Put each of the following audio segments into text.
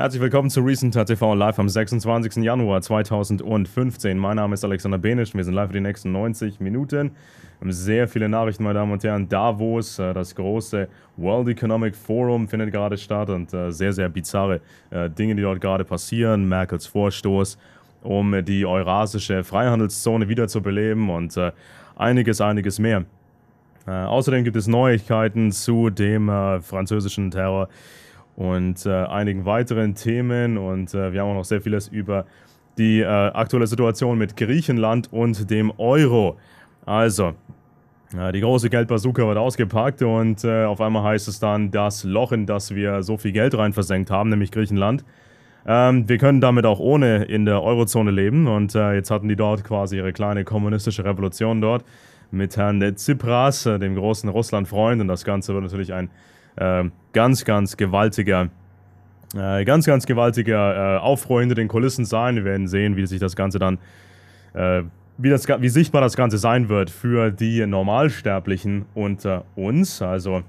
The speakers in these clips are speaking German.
Herzlich willkommen zu Recent TV live am 26. Januar 2015. Mein Name ist Alexander Benisch wir sind live für die nächsten 90 Minuten. Wir haben sehr viele Nachrichten, meine Damen und Herren. Davos, äh, das große World Economic Forum findet gerade statt und äh, sehr, sehr bizarre äh, Dinge, die dort gerade passieren. Merkels Vorstoß, um die eurasische Freihandelszone wiederzubeleben und einiges, einiges mehr. Außerdem gibt es Neuigkeiten zu dem französischen Terror und äh, einigen weiteren Themen. Und äh, wir haben auch noch sehr vieles über die äh, aktuelle Situation mit Griechenland und dem Euro. Also, äh, die große Geldbazooka wird ausgepackt und äh, auf einmal heißt es dann, das Loch, in das wir so viel Geld rein versenkt haben, nämlich Griechenland. Ähm, wir können damit auch ohne in der Eurozone leben und äh, jetzt hatten die dort quasi ihre kleine kommunistische Revolution dort mit Herrn Tsipras, dem großen Russlandfreund und das Ganze wird natürlich ein äh, ganz, ganz gewaltiger, äh, ganz, ganz gewaltiger äh, Aufruhr hinter den Kulissen sein. Wir werden sehen, wie sich das Ganze dann, äh, wie, das, wie sichtbar das Ganze sein wird für die Normalsterblichen unter uns. Also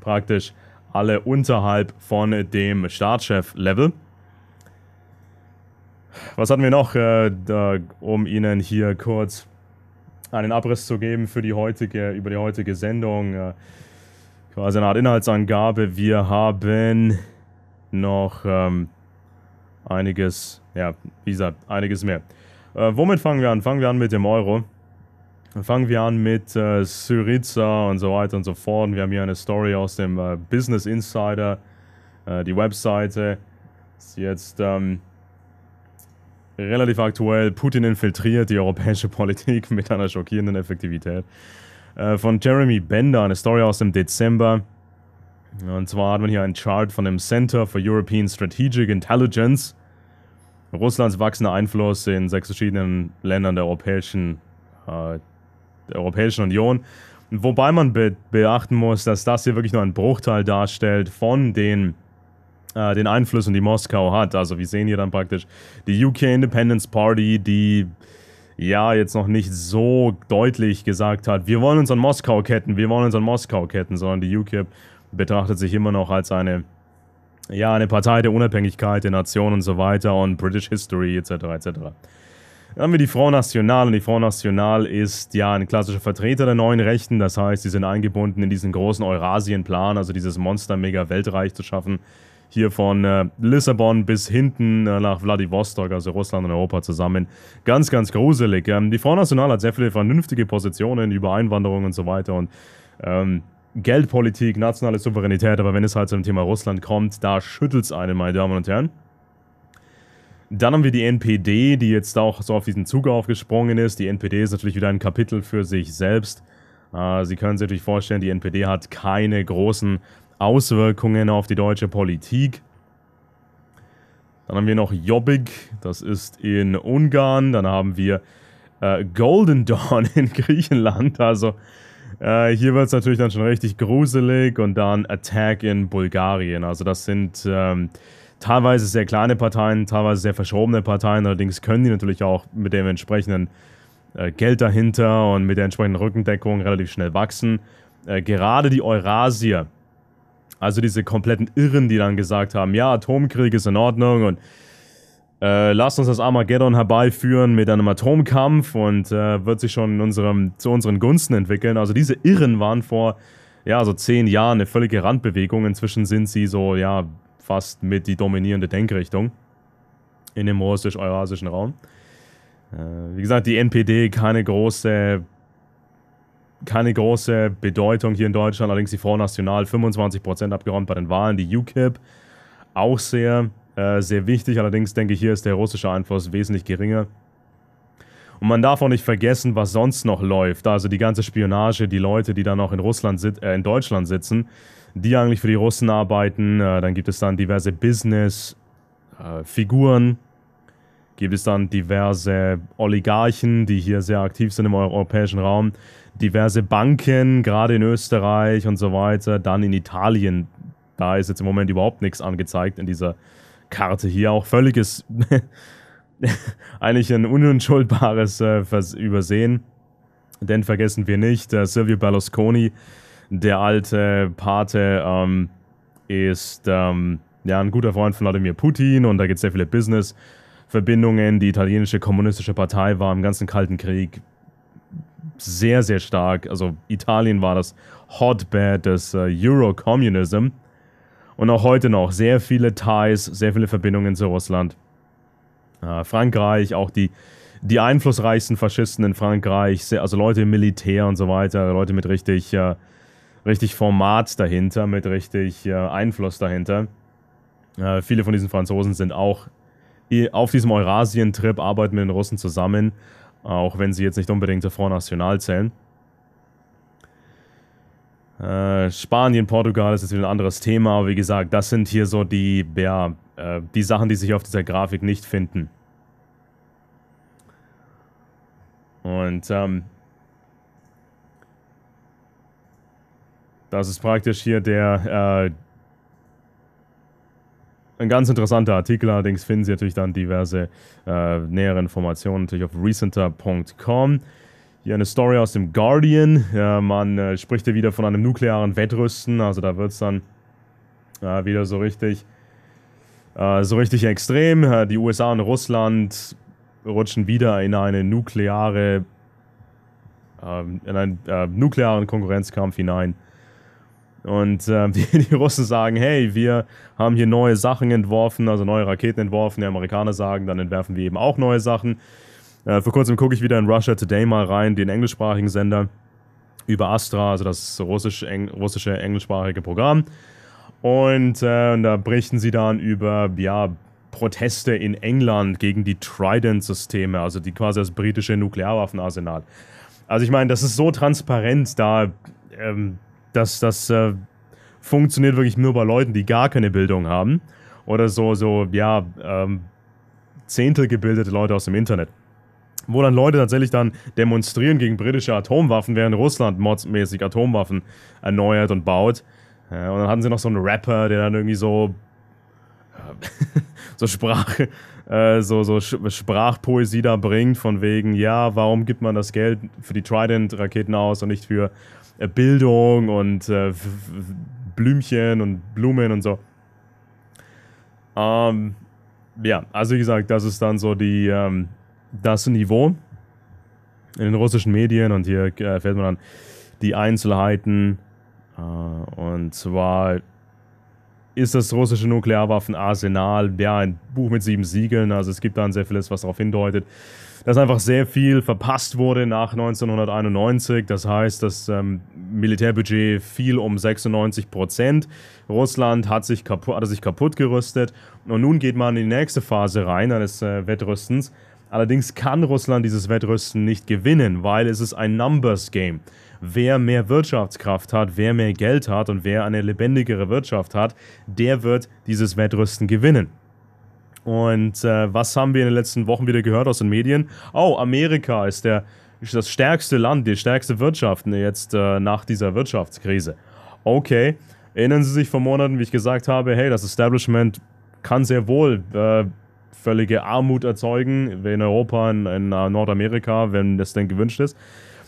praktisch alle unterhalb von dem Startchef-Level. Was hatten wir noch, äh, da, um Ihnen hier kurz einen Abriss zu geben für die heutige, über die heutige Sendung. Äh, quasi eine Art Inhaltsangabe. Wir haben noch ähm, einiges, ja, wie gesagt, einiges mehr. Äh, womit fangen wir an? Fangen wir an mit dem Euro. Fangen wir an mit äh, Syriza und so weiter und so fort. Wir haben hier eine Story aus dem äh, Business Insider, äh, die Webseite. Ist jetzt ähm, relativ aktuell. Putin infiltriert die europäische Politik mit einer schockierenden Effektivität. Äh, von Jeremy Bender, eine Story aus dem Dezember. Und zwar hat man hier einen Chart von dem Center for European Strategic Intelligence. Russlands wachsender Einfluss in sechs verschiedenen Ländern der Europäischen, äh, der Europäischen Union. Wobei man be beachten muss, dass das hier wirklich nur einen Bruchteil darstellt von den, äh, den Einflüssen, die Moskau hat. Also wir sehen hier dann praktisch die UK Independence Party, die ja jetzt noch nicht so deutlich gesagt hat, wir wollen uns an Moskau ketten, wir wollen uns an Moskau ketten, sondern die UKIP betrachtet sich immer noch als eine, ja, eine Partei der Unabhängigkeit, der Nation und so weiter und British History etc. etc. Dann haben wir die Front National und die Front National ist ja ein klassischer Vertreter der neuen Rechten, das heißt, sie sind eingebunden in diesen großen Eurasien-Plan, also dieses Monster-Mega-Weltreich zu schaffen hier von äh, Lissabon bis hinten äh, nach Vladivostok, also Russland und Europa zusammen. Ganz, ganz gruselig. Ähm, die Front National hat sehr viele vernünftige Positionen über Einwanderung und so weiter und ähm, Geldpolitik, nationale Souveränität, aber wenn es halt zum Thema Russland kommt, da schüttelt es einen, meine Damen und Herren. Dann haben wir die NPD, die jetzt auch so auf diesen Zug aufgesprungen ist. Die NPD ist natürlich wieder ein Kapitel für sich selbst. Äh, Sie können sich natürlich vorstellen, die NPD hat keine großen Auswirkungen auf die deutsche Politik. Dann haben wir noch Jobbik, das ist in Ungarn. Dann haben wir äh, Golden Dawn in Griechenland. Also äh, hier wird es natürlich dann schon richtig gruselig. Und dann Attack in Bulgarien. Also das sind ähm, teilweise sehr kleine Parteien, teilweise sehr verschobene Parteien. Allerdings können die natürlich auch mit dem entsprechenden äh, Geld dahinter und mit der entsprechenden Rückendeckung relativ schnell wachsen. Äh, gerade die Eurasier also diese kompletten Irren, die dann gesagt haben, ja, Atomkrieg ist in Ordnung und äh, lasst uns das Armageddon herbeiführen mit einem Atomkampf und äh, wird sich schon unserem, zu unseren Gunsten entwickeln. Also diese Irren waren vor, ja, so zehn Jahren eine völlige Randbewegung. Inzwischen sind sie so, ja, fast mit die dominierende Denkrichtung in dem russisch-eurasischen Raum. Äh, wie gesagt, die NPD keine große keine große Bedeutung hier in Deutschland. Allerdings die Front National 25% abgeräumt bei den Wahlen. Die UKIP auch sehr, äh, sehr wichtig. Allerdings denke ich, hier ist der russische Einfluss wesentlich geringer. Und man darf auch nicht vergessen, was sonst noch läuft. Also die ganze Spionage, die Leute, die dann auch in Russland sit äh, in Deutschland sitzen, die eigentlich für die Russen arbeiten. Äh, dann gibt es dann diverse Business-Figuren, äh, gibt es dann diverse Oligarchen, die hier sehr aktiv sind im europäischen Raum, diverse Banken, gerade in Österreich und so weiter, dann in Italien. Da ist jetzt im Moment überhaupt nichts angezeigt in dieser Karte hier. Auch völliges, eigentlich ein unentschuldbares äh, Übersehen. Denn vergessen wir nicht, äh, Silvio Berlusconi, der alte Pate, ähm, ist ähm, ja, ein guter Freund von Wladimir Putin und da gibt es sehr viele Business- Verbindungen. Die italienische kommunistische Partei war im ganzen Kalten Krieg sehr, sehr stark. Also Italien war das Hotbed des äh, Eurocommunism. Und auch heute noch sehr viele Ties, sehr viele Verbindungen zu Russland. Äh, Frankreich, auch die, die einflussreichsten Faschisten in Frankreich, sehr, also Leute im Militär und so weiter, Leute mit richtig, äh, richtig Format dahinter, mit richtig äh, Einfluss dahinter. Äh, viele von diesen Franzosen sind auch auf diesem Eurasien-Trip arbeiten mit den Russen zusammen, auch wenn sie jetzt nicht unbedingt zur Front National zählen. Äh, Spanien, Portugal, das ist wieder ein anderes Thema, aber wie gesagt, das sind hier so die, ja, äh, die Sachen, die sich auf dieser Grafik nicht finden. Und ähm, das ist praktisch hier der, äh, ein ganz interessanter Artikel. Allerdings finden Sie natürlich dann diverse äh, nähere Informationen natürlich auf recenter.com. Hier eine Story aus dem Guardian. Ja, man äh, spricht hier wieder von einem nuklearen Wettrüsten. Also da wird es dann äh, wieder so richtig, äh, so richtig extrem. Äh, die USA und Russland rutschen wieder in eine nukleare, ähm, in einen äh, nuklearen Konkurrenzkampf hinein. Und äh, die, die, Russen sagen, hey, wir haben hier neue Sachen entworfen, also neue Raketen entworfen. Die Amerikaner sagen, dann entwerfen wir eben auch neue Sachen. Äh, vor kurzem gucke ich wieder in Russia Today mal rein, den englischsprachigen Sender über Astra, also das russisch, eng, russische englischsprachige Programm. Und, äh, und da berichten sie dann über ja, Proteste in England gegen die Trident-Systeme, also die quasi das britische Nuklearwaffenarsenal. Also ich meine, das ist so transparent, da ähm, das, das äh, funktioniert wirklich nur bei Leuten, die gar keine Bildung haben. Oder so, so, ja, ähm, Zehntel gebildete Leute aus dem Internet. Wo dann Leute tatsächlich dann demonstrieren gegen britische Atomwaffen, während Russland modsmäßig Atomwaffen erneuert und baut. Äh, und dann hatten sie noch so einen Rapper, der dann irgendwie so so Sprache, äh, so, so Sprachpoesie da bringt, von wegen, ja, warum gibt man das Geld für die Trident-Raketen aus und nicht für äh, Bildung und äh, Blümchen und Blumen und so. Ähm, ja, also wie gesagt, das ist dann so die, ähm, das Niveau in den russischen Medien und hier erfährt äh, man dann die Einzelheiten. Äh, und zwar ist das russische Nuklearwaffenarsenal ja ein Buch mit sieben Siegeln. Also es gibt da sehr vieles, was darauf hindeutet, dass einfach sehr viel verpasst wurde nach 1991. Das heißt, das ähm, Militärbudget fiel um 96 Prozent. Russland hat sich kaputt, hatte sich kaputt gerüstet. Und nun geht man in die nächste Phase rein eines äh, Wettrüstens. Allerdings kann Russland dieses Wettrüsten nicht gewinnen, weil es ist ein Numbers-Game ist wer mehr Wirtschaftskraft hat, wer mehr Geld hat und wer eine lebendigere Wirtschaft hat, der wird dieses Wettrüsten gewinnen. Und äh, was haben wir in den letzten Wochen wieder gehört aus den Medien? Oh, Amerika ist, der, das stärkste Land, die stärkste Wirtschaft ne, jetzt äh, nach dieser Wirtschaftskrise. Okay, erinnern Sie sich vor Monaten, wie ich gesagt habe, hey, das Establishment kann sehr wohl äh, völlige Armut erzeugen, wie in Europa, in, in äh, Nordamerika, wenn das denn gewünscht ist.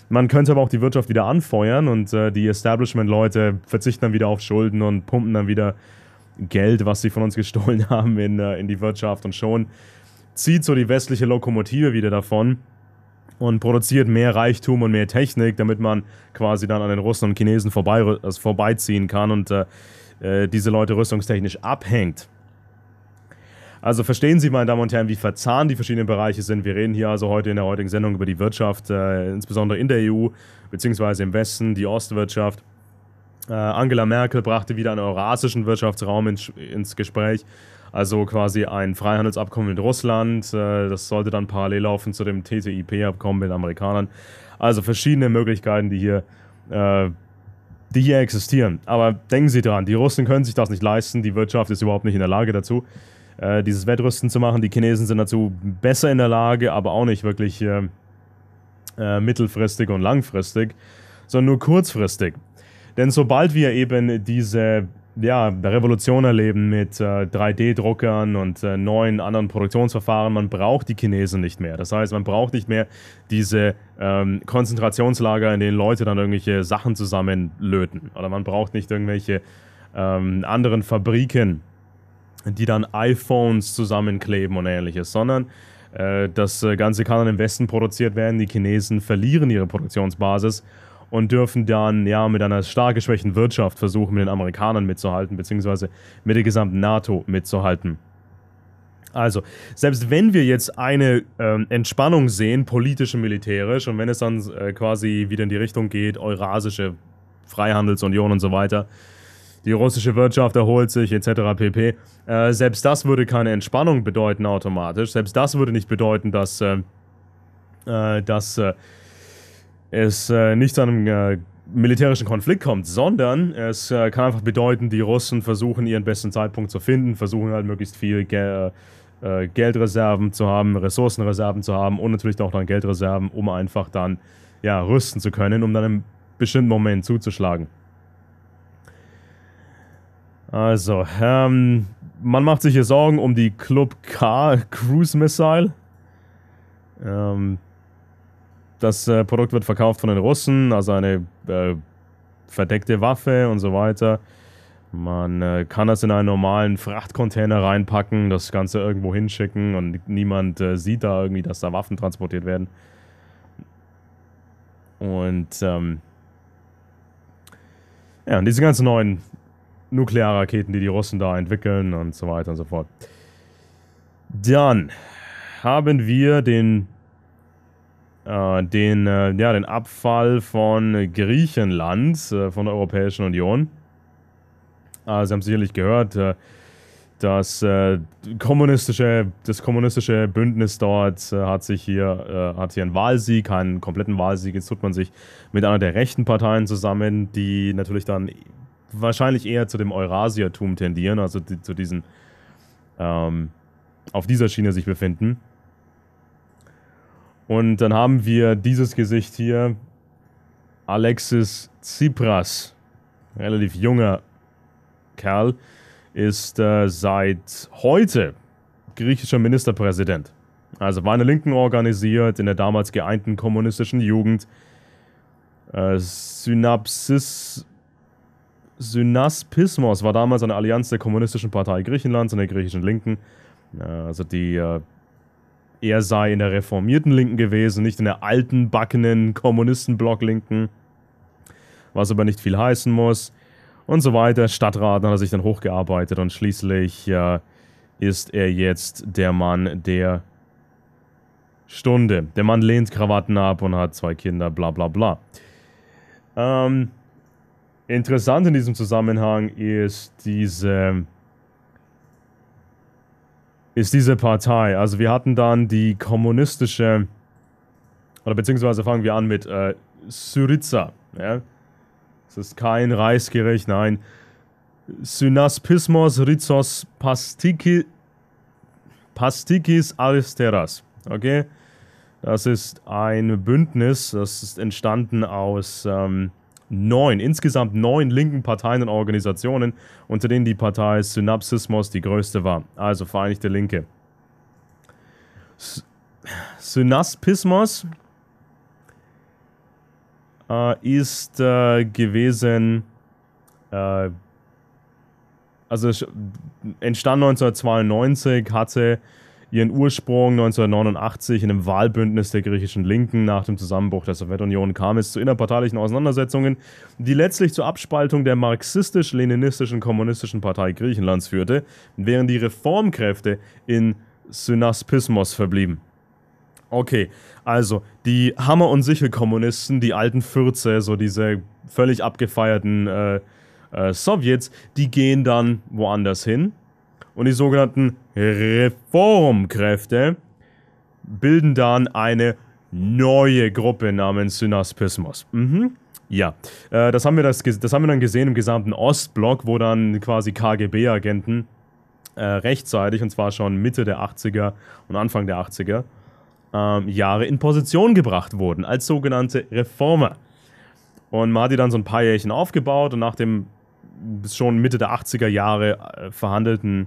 Man könnte aber auch die Wirtschaft wieder anfeuern und äh, die Establishment-Leute verzichten dann wieder auf Schulden und pumpen dann wieder Geld, was sie von uns gestohlen haben, in, äh, in die Wirtschaft und schon zieht so die westliche Lokomotive wieder davon und produziert mehr Reichtum und mehr Technik, damit man quasi dann an den Russen und Chinesen vorbei, also vorbeiziehen kann und äh, äh diese Leute rüstungstechnisch abhängt. Also verstehen Sie, meine Damen und Herren, wie verzahnt die verschiedenen Bereiche sind. Wir reden hier also heute in der heutigen Sendung über die Wirtschaft, äh, insbesondere in der EU, beziehungsweise im Westen, die Ostwirtschaft. Äh, Angela Merkel brachte wieder einen eurasischen Wirtschaftsraum in, ins Gespräch. Also quasi ein Freihandelsabkommen mit Russland. Äh, das sollte dann parallel laufen zu dem TTIP-Abkommen mit den Amerikanern. Also verschiedene Möglichkeiten, die hier, äh, die hier existieren. Aber denken Sie dran, die Russen können sich das nicht leisten. Die Wirtschaft ist überhaupt nicht in der Lage dazu äh, dieses Wettrüsten zu machen. Die Chinesen sind dazu besser in der Lage, aber auch nicht wirklich äh, äh mittelfristig und langfristig, sondern nur kurzfristig. Denn sobald wir eben diese ja, Revolution erleben mit äh, 3D-Druckern und äh, neuen anderen Produktionsverfahren. Man braucht die Chinesen nicht mehr. Das heißt, man braucht nicht mehr diese ähm, Konzentrationslager, in denen Leute dann irgendwelche Sachen zusammenlöten. Oder man braucht nicht irgendwelche ähm, anderen Fabriken, die dann iPhones zusammenkleben und ähnliches, sondern äh, das äh, Ganze kann dann im Westen produziert werden. Die Chinesen verlieren ihre Produktionsbasis und dürfen dann ja mit einer stark geschwächten Wirtschaft versuchen, mit den Amerikanern mitzuhalten, beziehungsweise mit der gesamten NATO mitzuhalten. Also, selbst wenn wir jetzt eine ähm, Entspannung sehen, politisch und militärisch, und wenn es dann äh, quasi wieder in die Richtung geht, Eurasische Freihandelsunion und so weiter, die russische Wirtschaft erholt sich etc. pp. Äh, selbst das würde keine Entspannung bedeuten automatisch. Selbst das würde nicht bedeuten, dass, äh, äh dass äh, es äh, nicht zu einem äh, militärischen Konflikt kommt, sondern es kann einfach bedeuten, die Russen versuchen ihren besten Zeitpunkt zu finden, versuchen halt möglichst viel Geld. Geldreserven zu haben, Ressourcenreserven zu haben und natürlich auch dann Geldreserven, um einfach dann ja, rüsten zu können, um dann im bestimmten Moment zuzuschlagen. Also, ähm, man macht sich hier Sorgen um die Club K Cruise Missile. Ähm, das äh, Produkt wird verkauft von den Russen, also eine äh, verdeckte Waffe und so weiter. Man äh, kann das in einen normalen Frachtcontainer reinpacken, das Ganze irgendwo hinschicken und niemand äh, sieht da irgendwie, dass da Waffen transportiert werden. Und ähm, ja, diese ganzen neuen Nuklearraketen, die die Russen da entwickeln und so weiter und so fort. Dann haben wir den, äh, den, äh, ja, den Abfall von Griechenland, äh, von der Europäischen Union. Äh, Sie haben sicherlich gehört, äh, das, äh, kommunistische, das kommunistische Bündnis dort hat sich hier, hat hier einen Wahlsieg, einen kompletten Wahlsieg. Jetzt tut man sich mit einer der rechten Parteien zusammen, die natürlich dann wahrscheinlich eher zu dem Eurasiertum tendieren, also die, zu diesen ähm, auf dieser Schiene sich befinden. Und dann haben wir dieses Gesicht hier, Alexis Tsipras, relativ junger Kerl, ist äh, seit heute griechischer Ministerpräsident. Also war in der Linken organisiert, in der damals geeinten kommunistischen Jugend. Äh, Synapsis Synaspismos war damals eine Allianz der Kommunistischen Partei Griechenlands und der griechischen Linken. Also die, äh, er sei in der reformierten Linken gewesen, nicht in der alten, backenen Kommunistenblock-Linken, was aber nicht viel heißen muss. Und so weiter. Stadtrat hat er sich dann hochgearbeitet und schließlich äh, ist er jetzt der Mann der Stunde. Der Mann lehnt Krawatten ab und hat zwei Kinder, bla bla bla. Ähm, Interessant in diesem Zusammenhang ist diese ist diese Partei. Also wir hatten dann die kommunistische oder beziehungsweise fangen wir an mit äh, Syriza. Ja? Das ist kein Reichsgericht, nein. Synaspismos Rizos Pastiki, Pastikis Alisteras. Okay? Das ist ein Bündnis, das ist entstanden aus ähm, neun, insgesamt neun linken Parteien und Organisationen, unter denen die Partei Synapsismus die größte war, also Vereinigte Linke. Synapsismus äh, ist äh, gewesen, äh, also entstand 1992, hatte ihren Ursprung 1989 in einem Wahlbündnis der griechischen Linken nach dem Zusammenbruch der Sowjetunion kam es zu innerparteilichen Auseinandersetzungen, die letztlich zur Abspaltung der marxistisch-leninistischen Kommunistischen Partei Griechenlands führte, während die Reformkräfte in Synaspismus verblieben. Okay, also die Hammer- und Sichel-Kommunisten, die alten Fürze, so diese völlig abgefeierten äh, äh, Sowjets, die gehen dann woanders hin und die sogenannten Reformkräfte bilden dann eine neue Gruppe namens Synaspismus. Mhm. Ja, äh, das, haben wir das, das haben wir dann gesehen im gesamten Ostblock, wo dann quasi KGB-Agenten äh, rechtzeitig, und zwar schon Mitte der 80er und Anfang der 80er, äh, Jahre in Position gebracht wurden als sogenannte Reformer. Und man hat die dann so ein paar Jährchen aufgebaut und nach dem schon Mitte der 80er Jahre äh, verhandelten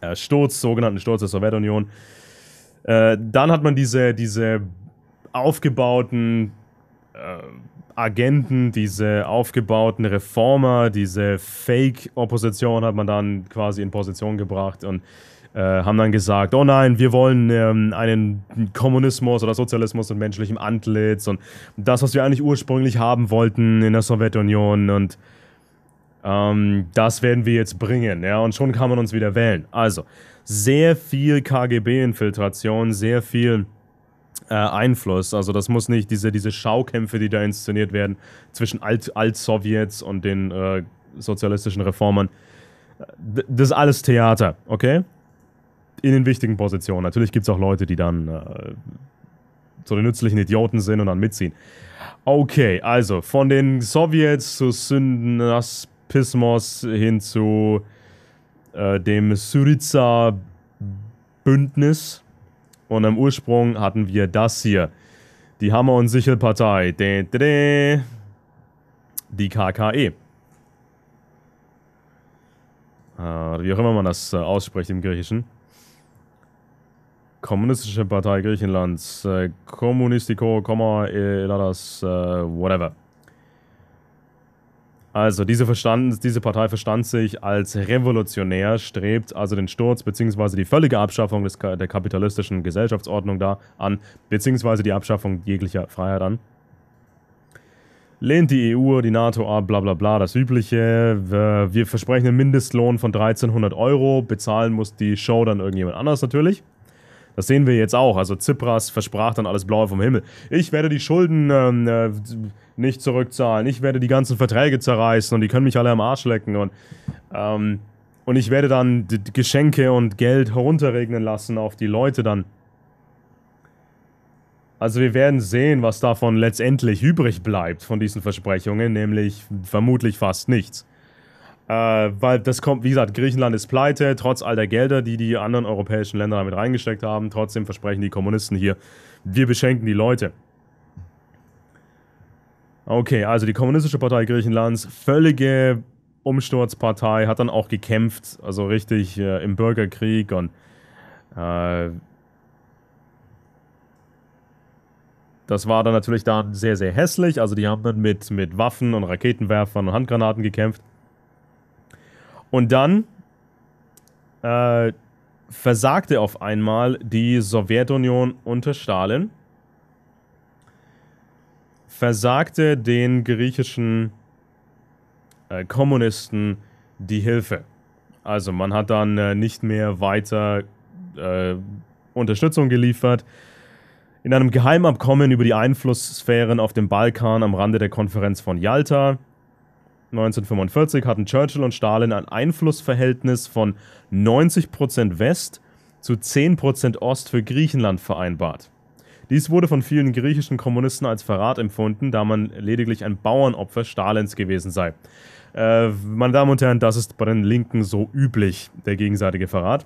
äh, Sturz, sogenannten Sturz der Sowjetunion. Äh, dann hat man diese, diese aufgebauten äh, Agenten, diese aufgebauten Reformer, diese Fake-Opposition hat man dann quasi in Position gebracht und haben dann gesagt, oh nein, wir wollen ähm, einen Kommunismus oder Sozialismus mit menschlichem Antlitz und das, was wir eigentlich ursprünglich haben wollten in der Sowjetunion und ähm, das werden wir jetzt bringen, ja, und schon kann man uns wieder wählen. Also, sehr viel KGB-Infiltration, sehr viel äh, Einfluss. Also das muss nicht diese, diese Schaukämpfe, die da inszeniert werden zwischen Alt, Alt-Sowjets und den äh, sozialistischen Reformern. D das ist alles Theater, okay? In den wichtigen Positionen. Natürlich gibt es auch Leute, die dann äh, zu den nützlichen Idioten sind und dann mitziehen. Okay, also von den Sowjets zu Syndaspol Pismos hin zu äh, dem Syriza-Bündnis. Und am Ursprung hatten wir das hier. Die Hammer- und Sichelpartei. Die KKE. Äh, wie auch immer man das äh, ausspricht im Griechischen. Kommunistische Partei Griechenlands. Äh, Kommunistico, Komma, Eladas, äh, whatever. Also diese, verstand, diese Partei verstand sich als revolutionär, strebt also den Sturz bzw. die völlige Abschaffung des, der kapitalistischen Gesellschaftsordnung da an, beziehungsweise die Abschaffung jeglicher Freiheit an lehnt die EU die NATO ab, bla bla bla, das Übliche. Wir, wir versprechen einen Mindestlohn von 1300 Euro, bezahlen muss die Show dann irgendjemand anders natürlich. Das sehen wir jetzt auch. Also Tsipras versprach dann alles Blaue vom Himmel. Ich werde die Schulden ähm, äh, nicht zurückzahlen, ich werde die ganzen Verträge zerreißen und die können mich alle am Arsch lecken und, ähm, und ich werde dann Geschenke und Geld herunterregnen lassen auf die Leute dann. Also wir werden sehen, was davon letztendlich übrig bleibt von diesen Versprechungen, nämlich vermutlich fast nichts. Äh, weil das kommt, wie gesagt, Griechenland ist pleite, trotz all der Gelder, die die anderen europäischen Länder damit reingesteckt haben. Trotzdem versprechen die Kommunisten hier, wir beschenken die Leute. Okay, also die Kommunistische Partei Griechenlands, völlige Umsturzpartei, hat dann auch gekämpft, also richtig äh, im Bürgerkrieg und äh, das war dann natürlich dann sehr, sehr hässlich. Also die haben dann mit, mit Waffen und Raketenwerfern und Handgranaten gekämpft. Und dann äh, versagte auf einmal die Sowjetunion unter Stalin versagte den griechischen äh, Kommunisten die Hilfe. Also man hat dann äh, nicht mehr weiter äh, Unterstützung geliefert. In einem Geheimabkommen über die Einflusssphären auf dem Balkan am Rande der Konferenz von Yalta 1945 hatten Churchill und Stalin ein Einflussverhältnis von 90% West zu 10% Ost für Griechenland vereinbart. Dies wurde von vielen griechischen Kommunisten als Verrat empfunden, da man lediglich ein Bauernopfer Stalins gewesen sei. Äh, meine Damen und Herren, das ist bei den Linken so üblich, der gegenseitige Verrat.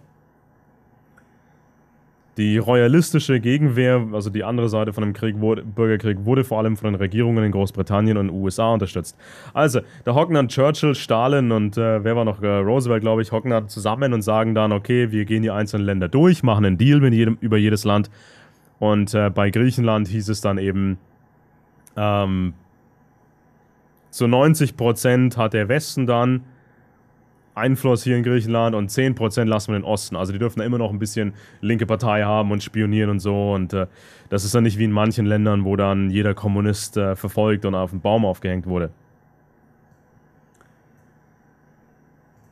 Die royalistische Gegenwehr, also die andere Seite von dem Krieg wurde, Bürgerkrieg, wurde vor allem von den Regierungen in Großbritannien und USA unterstützt. Also, da hocken dann Churchill, Stalin und äh, wer war noch? Äh, Roosevelt, glaube ich, hocken dann zusammen und sagen dann, okay, wir gehen die einzelnen Länder durch, machen einen Deal mit jedem, über jedes Land und äh, bei Griechenland hieß es dann eben, ähm, zu 90 hat der Westen dann Einfluss hier in Griechenland und 10 lassen wir den Osten. Also die dürfen da immer noch ein bisschen linke Partei haben und spionieren und so. Und äh, das ist dann nicht wie in manchen Ländern, wo dann jeder Kommunist äh, verfolgt und auf den Baum aufgehängt wurde.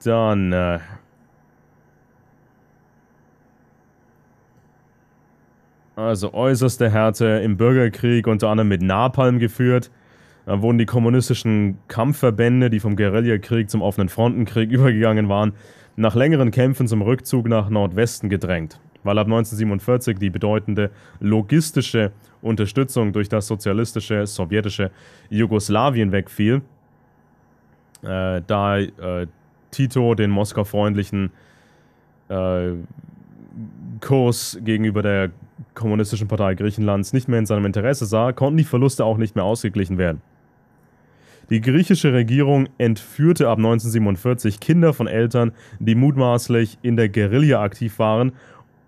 Dann äh, also äußerste Härte im Bürgerkrieg, unter anderem mit Napalm geführt. Da wurden die kommunistischen Kampfverbände, die vom Guerillakrieg zum offenen Frontenkrieg übergegangen waren, nach längeren Kämpfen zum Rückzug nach Nordwesten gedrängt, weil ab 1947 die bedeutende logistische Unterstützung durch das sozialistische sowjetische Jugoslawien wegfiel, äh, da äh, Tito den moskaufreundlichen äh, Kurs gegenüber der Kommunistischen Partei Griechenlands nicht mehr in seinem Interesse sah, konnten die Verluste auch nicht mehr ausgeglichen werden. Die griechische Regierung entführte ab 1947 Kinder von Eltern, die mutmaßlich in der Guerilla aktiv waren,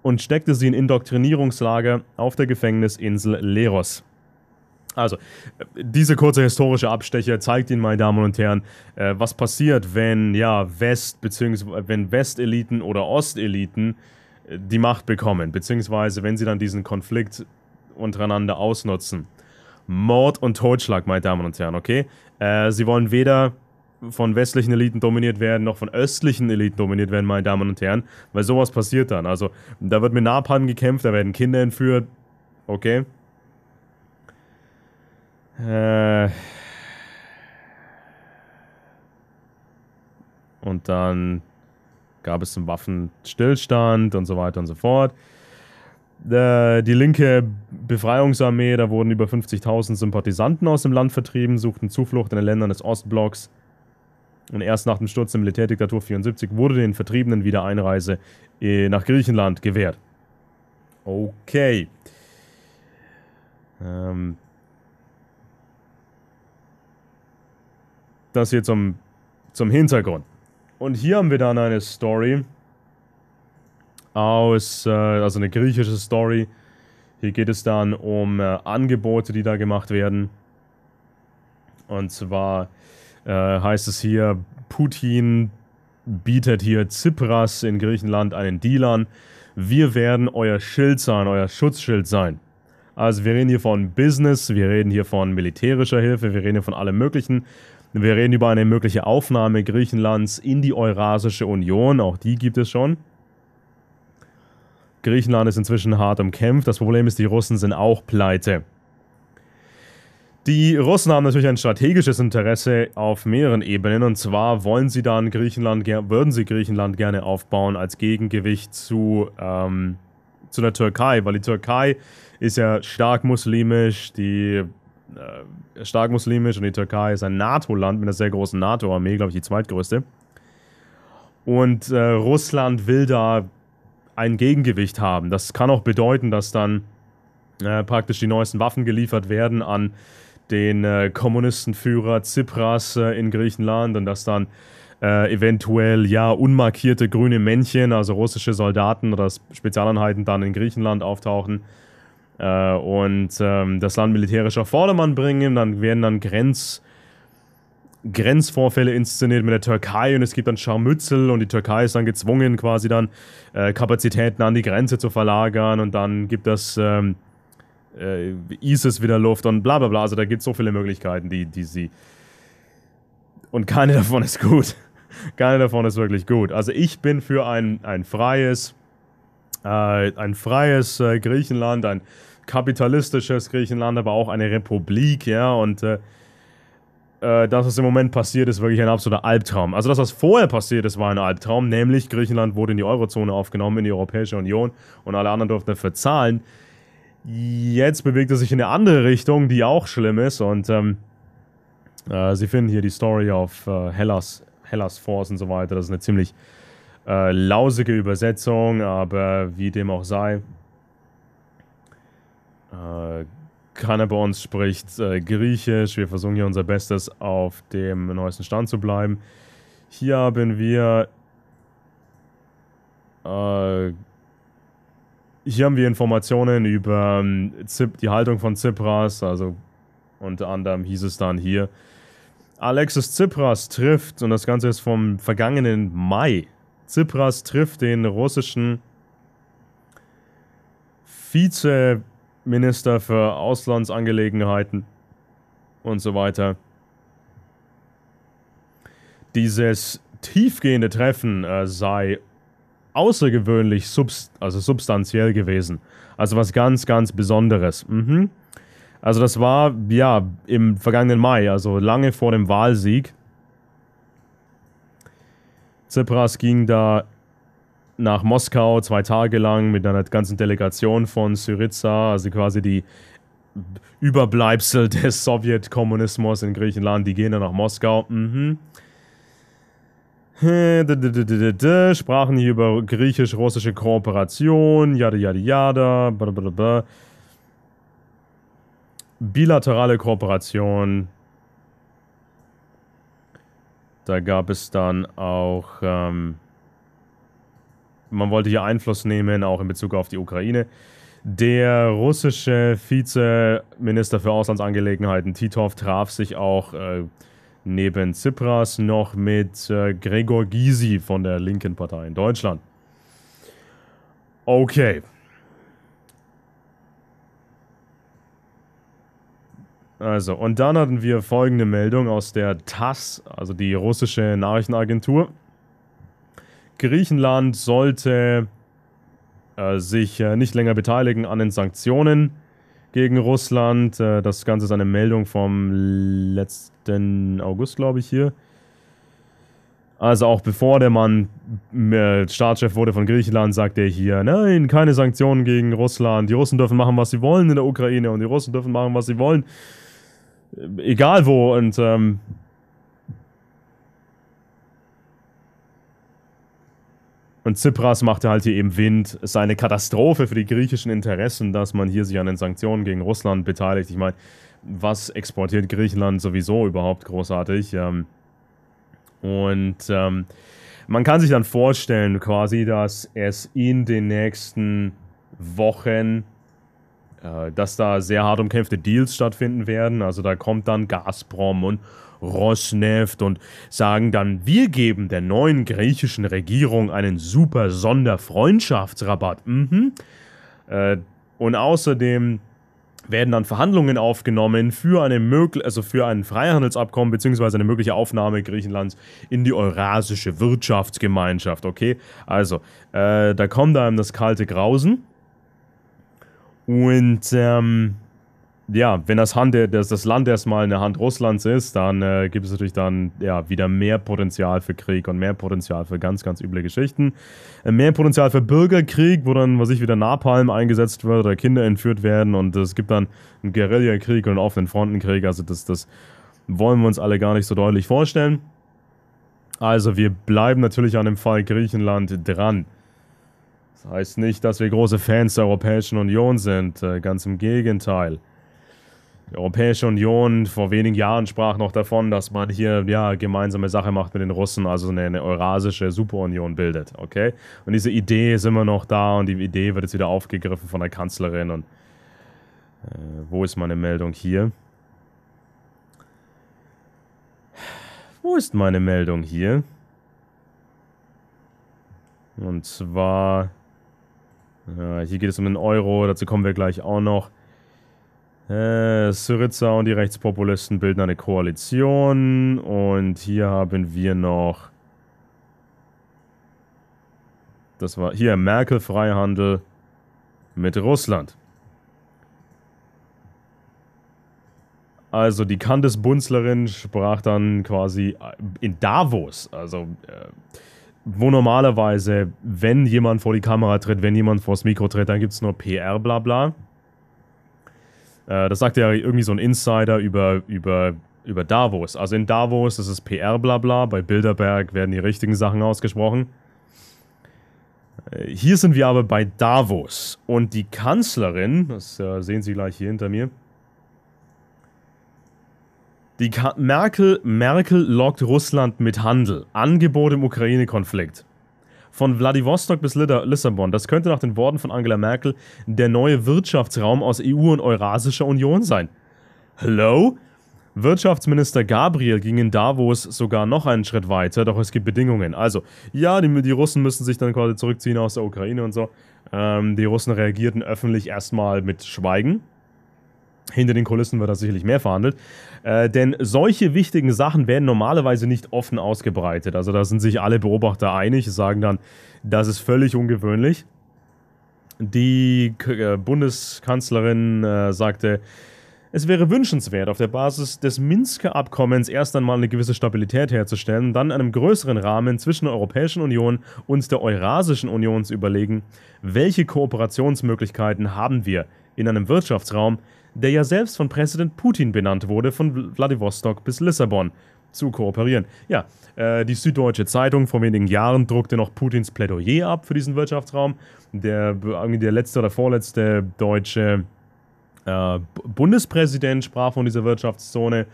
und steckte sie in Indoktrinierungslager auf der Gefängnisinsel Leros. Also, diese kurze historische Abstecher zeigt Ihnen, meine Damen und Herren, äh, was passiert, wenn ja West bzw. wenn Westeliten oder Osteliten äh, die Macht bekommen, beziehungsweise wenn sie dann diesen Konflikt untereinander ausnutzen. Mord und Totschlag, meine Damen und Herren, okay? Äh, sie wollen weder von westlichen Eliten dominiert werden, noch von östlichen Eliten dominiert werden, meine Damen und Herren, weil sowas passiert dann. Also, da wird mit Napalm gekämpft, da werden Kinder entführt, okay? Äh. Und dann gab es einen Waffenstillstand und so weiter und so fort. Äh, die linke Befreiungsarmee, da wurden über 50.000 Sympathisanten aus dem Land vertrieben, suchten Zuflucht in den Ländern des Ostblocks. Und erst nach dem Sturz der Militärdiktatur 74 wurde den Vertriebenen wieder Einreise äh, nach Griechenland gewährt. Okay. Ähm das hier zum, zum Hintergrund. Und hier haben wir dann eine Story aus, äh, also eine griechische Story. Hier geht es dann um äh, Angebote, die da gemacht werden. Und zwar äh, heißt es hier, Putin bietet hier Tsipras in Griechenland einen Deal an. Wir werden euer Schild sein, euer Schutzschild sein. Also wir reden hier von Business, wir reden hier von militärischer Hilfe, wir reden hier von allem Möglichen. Wir reden über eine mögliche Aufnahme Griechenlands in die Eurasische Union, auch die gibt es schon. Griechenland ist inzwischen hart umkämpft. Das Problem ist, die Russen sind auch pleite. Die Russen haben natürlich ein strategisches Interesse auf mehreren Ebenen und zwar wollen sie dann Griechenland, würden sie Griechenland gerne aufbauen als Gegengewicht zu, ähm, zu der Türkei, weil die Türkei ist ja stark muslimisch, die äh, stark muslimisch und die Türkei ist ein NATO-Land mit einer sehr großen NATO-Armee, glaube ich, die zweitgrößte. Und äh, Russland will da ein Gegengewicht haben. Das kann auch bedeuten, dass dann äh, praktisch die neuesten Waffen geliefert werden an den äh, Kommunistenführer Tsipras äh, in Griechenland und dass dann äh, eventuell ja unmarkierte grüne Männchen, also russische Soldaten oder Spezialeinheiten dann in Griechenland auftauchen äh, und ähm, das Land militärisch auf Vordermann bringen. Dann werden dann Grenz, Grenzvorfälle inszeniert mit der Türkei und es gibt dann Scharmützel und die Türkei ist dann gezwungen, quasi dann äh, Kapazitäten an die Grenze zu verlagern und dann gibt das. Ähm, äh, ISIS wieder Luft und bla bla bla. Also da gibt es so viele Möglichkeiten, die, die sie. Und keine davon ist gut. keine davon ist wirklich gut. Also ich bin für ein, ein freies, äh, ein freies äh, Griechenland, ein kapitalistisches Griechenland, aber auch eine Republik, ja, und äh, äh, das, was im Moment passiert, ist wirklich ein absoluter Albtraum. Also das, was vorher passiert ist, war ein Albtraum, nämlich Griechenland wurde in die Eurozone aufgenommen, in die Europäische Union und alle anderen durften dafür zahlen. Jetzt bewegt es sich in eine andere Richtung, die auch schlimm ist und ähm, äh, Sie finden hier die Story auf äh, Hellas, Hellas Force und so weiter. Das ist eine ziemlich äh, lausige Übersetzung, aber wie dem auch sei, äh, keiner bei uns spricht äh, Griechisch. Wir versuchen hier unser Bestes, auf dem neuesten Stand zu bleiben. Hier haben wir. Äh, hier haben wir Informationen über ähm, Zip, die Haltung von Tsipras. Also unter anderem hieß es dann hier. Alexis Tsipras trifft, und das Ganze ist vom vergangenen Mai. Tsipras trifft den russischen Vize Minister für Auslandsangelegenheiten und so weiter. Dieses tiefgehende Treffen äh, sei außergewöhnlich subst also substanziell gewesen. Also was ganz, ganz Besonderes. Mhm. Also das war ja im vergangenen Mai, also lange vor dem Wahlsieg. Tsipras ging da nach Moskau zwei Tage lang mit einer ganzen Delegation von Syriza, also quasi die Überbleibsel des Sowjetkommunismus in Griechenland, die gehen dann nach Moskau. Mhm. Äh, sprachen hier über griechisch-russische Kooperation, jada jada jada, blablabla. Bilaterale Kooperation. Da gab es dann auch. Ähm man wollte hier Einfluss nehmen, auch in Bezug auf die Ukraine. Der russische Vizeminister für Auslandsangelegenheiten Titov traf sich auch äh, neben Tsipras noch mit äh, Gregor Gysi von der linken Partei in Deutschland. Okay. Also, und dann hatten wir folgende Meldung aus der TASS, also die russische Nachrichtenagentur. Griechenland sollte äh, sich äh, nicht länger beteiligen an den Sanktionen gegen Russland. Äh, das Ganze ist eine Meldung vom letzten August, glaube ich, hier. Also auch bevor der Mann äh, Staatschef wurde von Griechenland, sagt er hier, nein, keine Sanktionen gegen Russland. Die Russen dürfen machen, was sie wollen in der Ukraine und die Russen dürfen machen, was sie wollen. Äh, egal wo. Und ähm, Und Tsipras machte halt hier eben Wind. Es sei eine Katastrophe für die griechischen Interessen, dass man hier sich an den Sanktionen gegen Russland beteiligt. Ich meine, was exportiert Griechenland sowieso überhaupt großartig? Ähm, und ähm, man kann sich dann vorstellen, quasi, dass es in den nächsten Wochen, äh, dass da sehr hart umkämpfte Deals stattfinden werden. Also da kommt dann Gazprom und Rosneft und sagen dann, wir geben der neuen griechischen Regierung einen super Sonderfreundschaftsrabatt. Mhm. Äh, und außerdem werden dann Verhandlungen aufgenommen für, eine möglich also für ein Freihandelsabkommen bzw. eine mögliche Aufnahme Griechenlands in die Eurasische Wirtschaftsgemeinschaft. Okay, also äh, da kommt einem das kalte Grausen. Und ähm, ja, wenn das, Hand, das, das Land erstmal in der Hand Russlands ist, dann äh, gibt es natürlich dann ja, wieder mehr Potenzial für Krieg und mehr Potenzial für ganz, ganz üble Geschichten. Äh, mehr Potenzial für Bürgerkrieg, wo dann, was ich wieder Napalm eingesetzt wird oder Kinder entführt werden und es gibt dann einen Guerillakrieg und einen offenen Frontenkrieg. Also das, das wollen wir uns alle gar nicht so deutlich vorstellen. Also wir bleiben natürlich an dem Fall Griechenland dran. Das heißt nicht, dass wir große Fans der Europäischen Union sind, äh, ganz im Gegenteil. Die Europäische Union vor wenigen Jahren sprach noch davon, dass man hier ja gemeinsame Sache macht mit den Russen, also eine, eine eurasische Superunion bildet, okay? Und diese Idee ist immer noch da und die Idee wird jetzt wieder aufgegriffen von der Kanzlerin und äh, wo ist meine Meldung hier? Wo ist meine Meldung hier? Und zwar, ja, äh, hier geht es um den Euro, dazu kommen wir gleich auch noch. Äh, Syriza und die Rechtspopulisten bilden eine Koalition. Und hier haben wir noch. Das war hier Merkel-Freihandel mit Russland. Also die Kandis-Bunzlerin sprach dann quasi in Davos, also äh, wo normalerweise, wenn jemand vor die Kamera tritt, wenn jemand vors Mikro tritt, dann gibt es nur PR-Blabla. Äh, das sagt ja irgendwie so ein Insider über, über, über Davos. Also in Davos ist es PR-Blabla, bei Bilderberg werden die richtigen Sachen ausgesprochen. Äh, hier sind wir aber bei Davos und die Kanzlerin, das äh, sehen Sie gleich hier hinter mir, die Ka Merkel, Merkel lockt Russland mit Handel. Angebot im Ukraine-Konflikt von Vladivostok bis Lissabon. Das könnte nach den Worten von Angela Merkel der neue Wirtschaftsraum aus EU und Eurasischer Union sein. Hello? Wirtschaftsminister Gabriel ging in Davos sogar noch einen Schritt weiter, doch es gibt Bedingungen. Also, ja, die, die Russen müssen sich dann quasi zurückziehen aus der Ukraine und so. Ähm, die Russen reagierten öffentlich erstmal mit Schweigen. Hinter den Kulissen wird da sicherlich mehr verhandelt. Äh, denn solche wichtigen Sachen werden normalerweise nicht offen ausgebreitet. Also da sind sich alle Beobachter einig, sagen dann, das ist völlig ungewöhnlich. Die äh, Bundeskanzlerin äh, sagte, es wäre wünschenswert, auf der Basis des Minsker Abkommens erst einmal eine gewisse Stabilität herzustellen und dann einem größeren Rahmen zwischen der Europäischen Union und der Eurasischen Union zu überlegen, welche Kooperationsmöglichkeiten haben wir in einem Wirtschaftsraum, der ja selbst von Präsident Putin benannt wurde, von Wladiwostok bis Lissabon, zu kooperieren. Ja, äh, die Süddeutsche Zeitung vor wenigen Jahren druckte noch Putins Plädoyer ab für diesen Wirtschaftsraum. Der, der letzte oder vorletzte deutsche äh, Bundespräsident sprach von dieser Wirtschaftszone.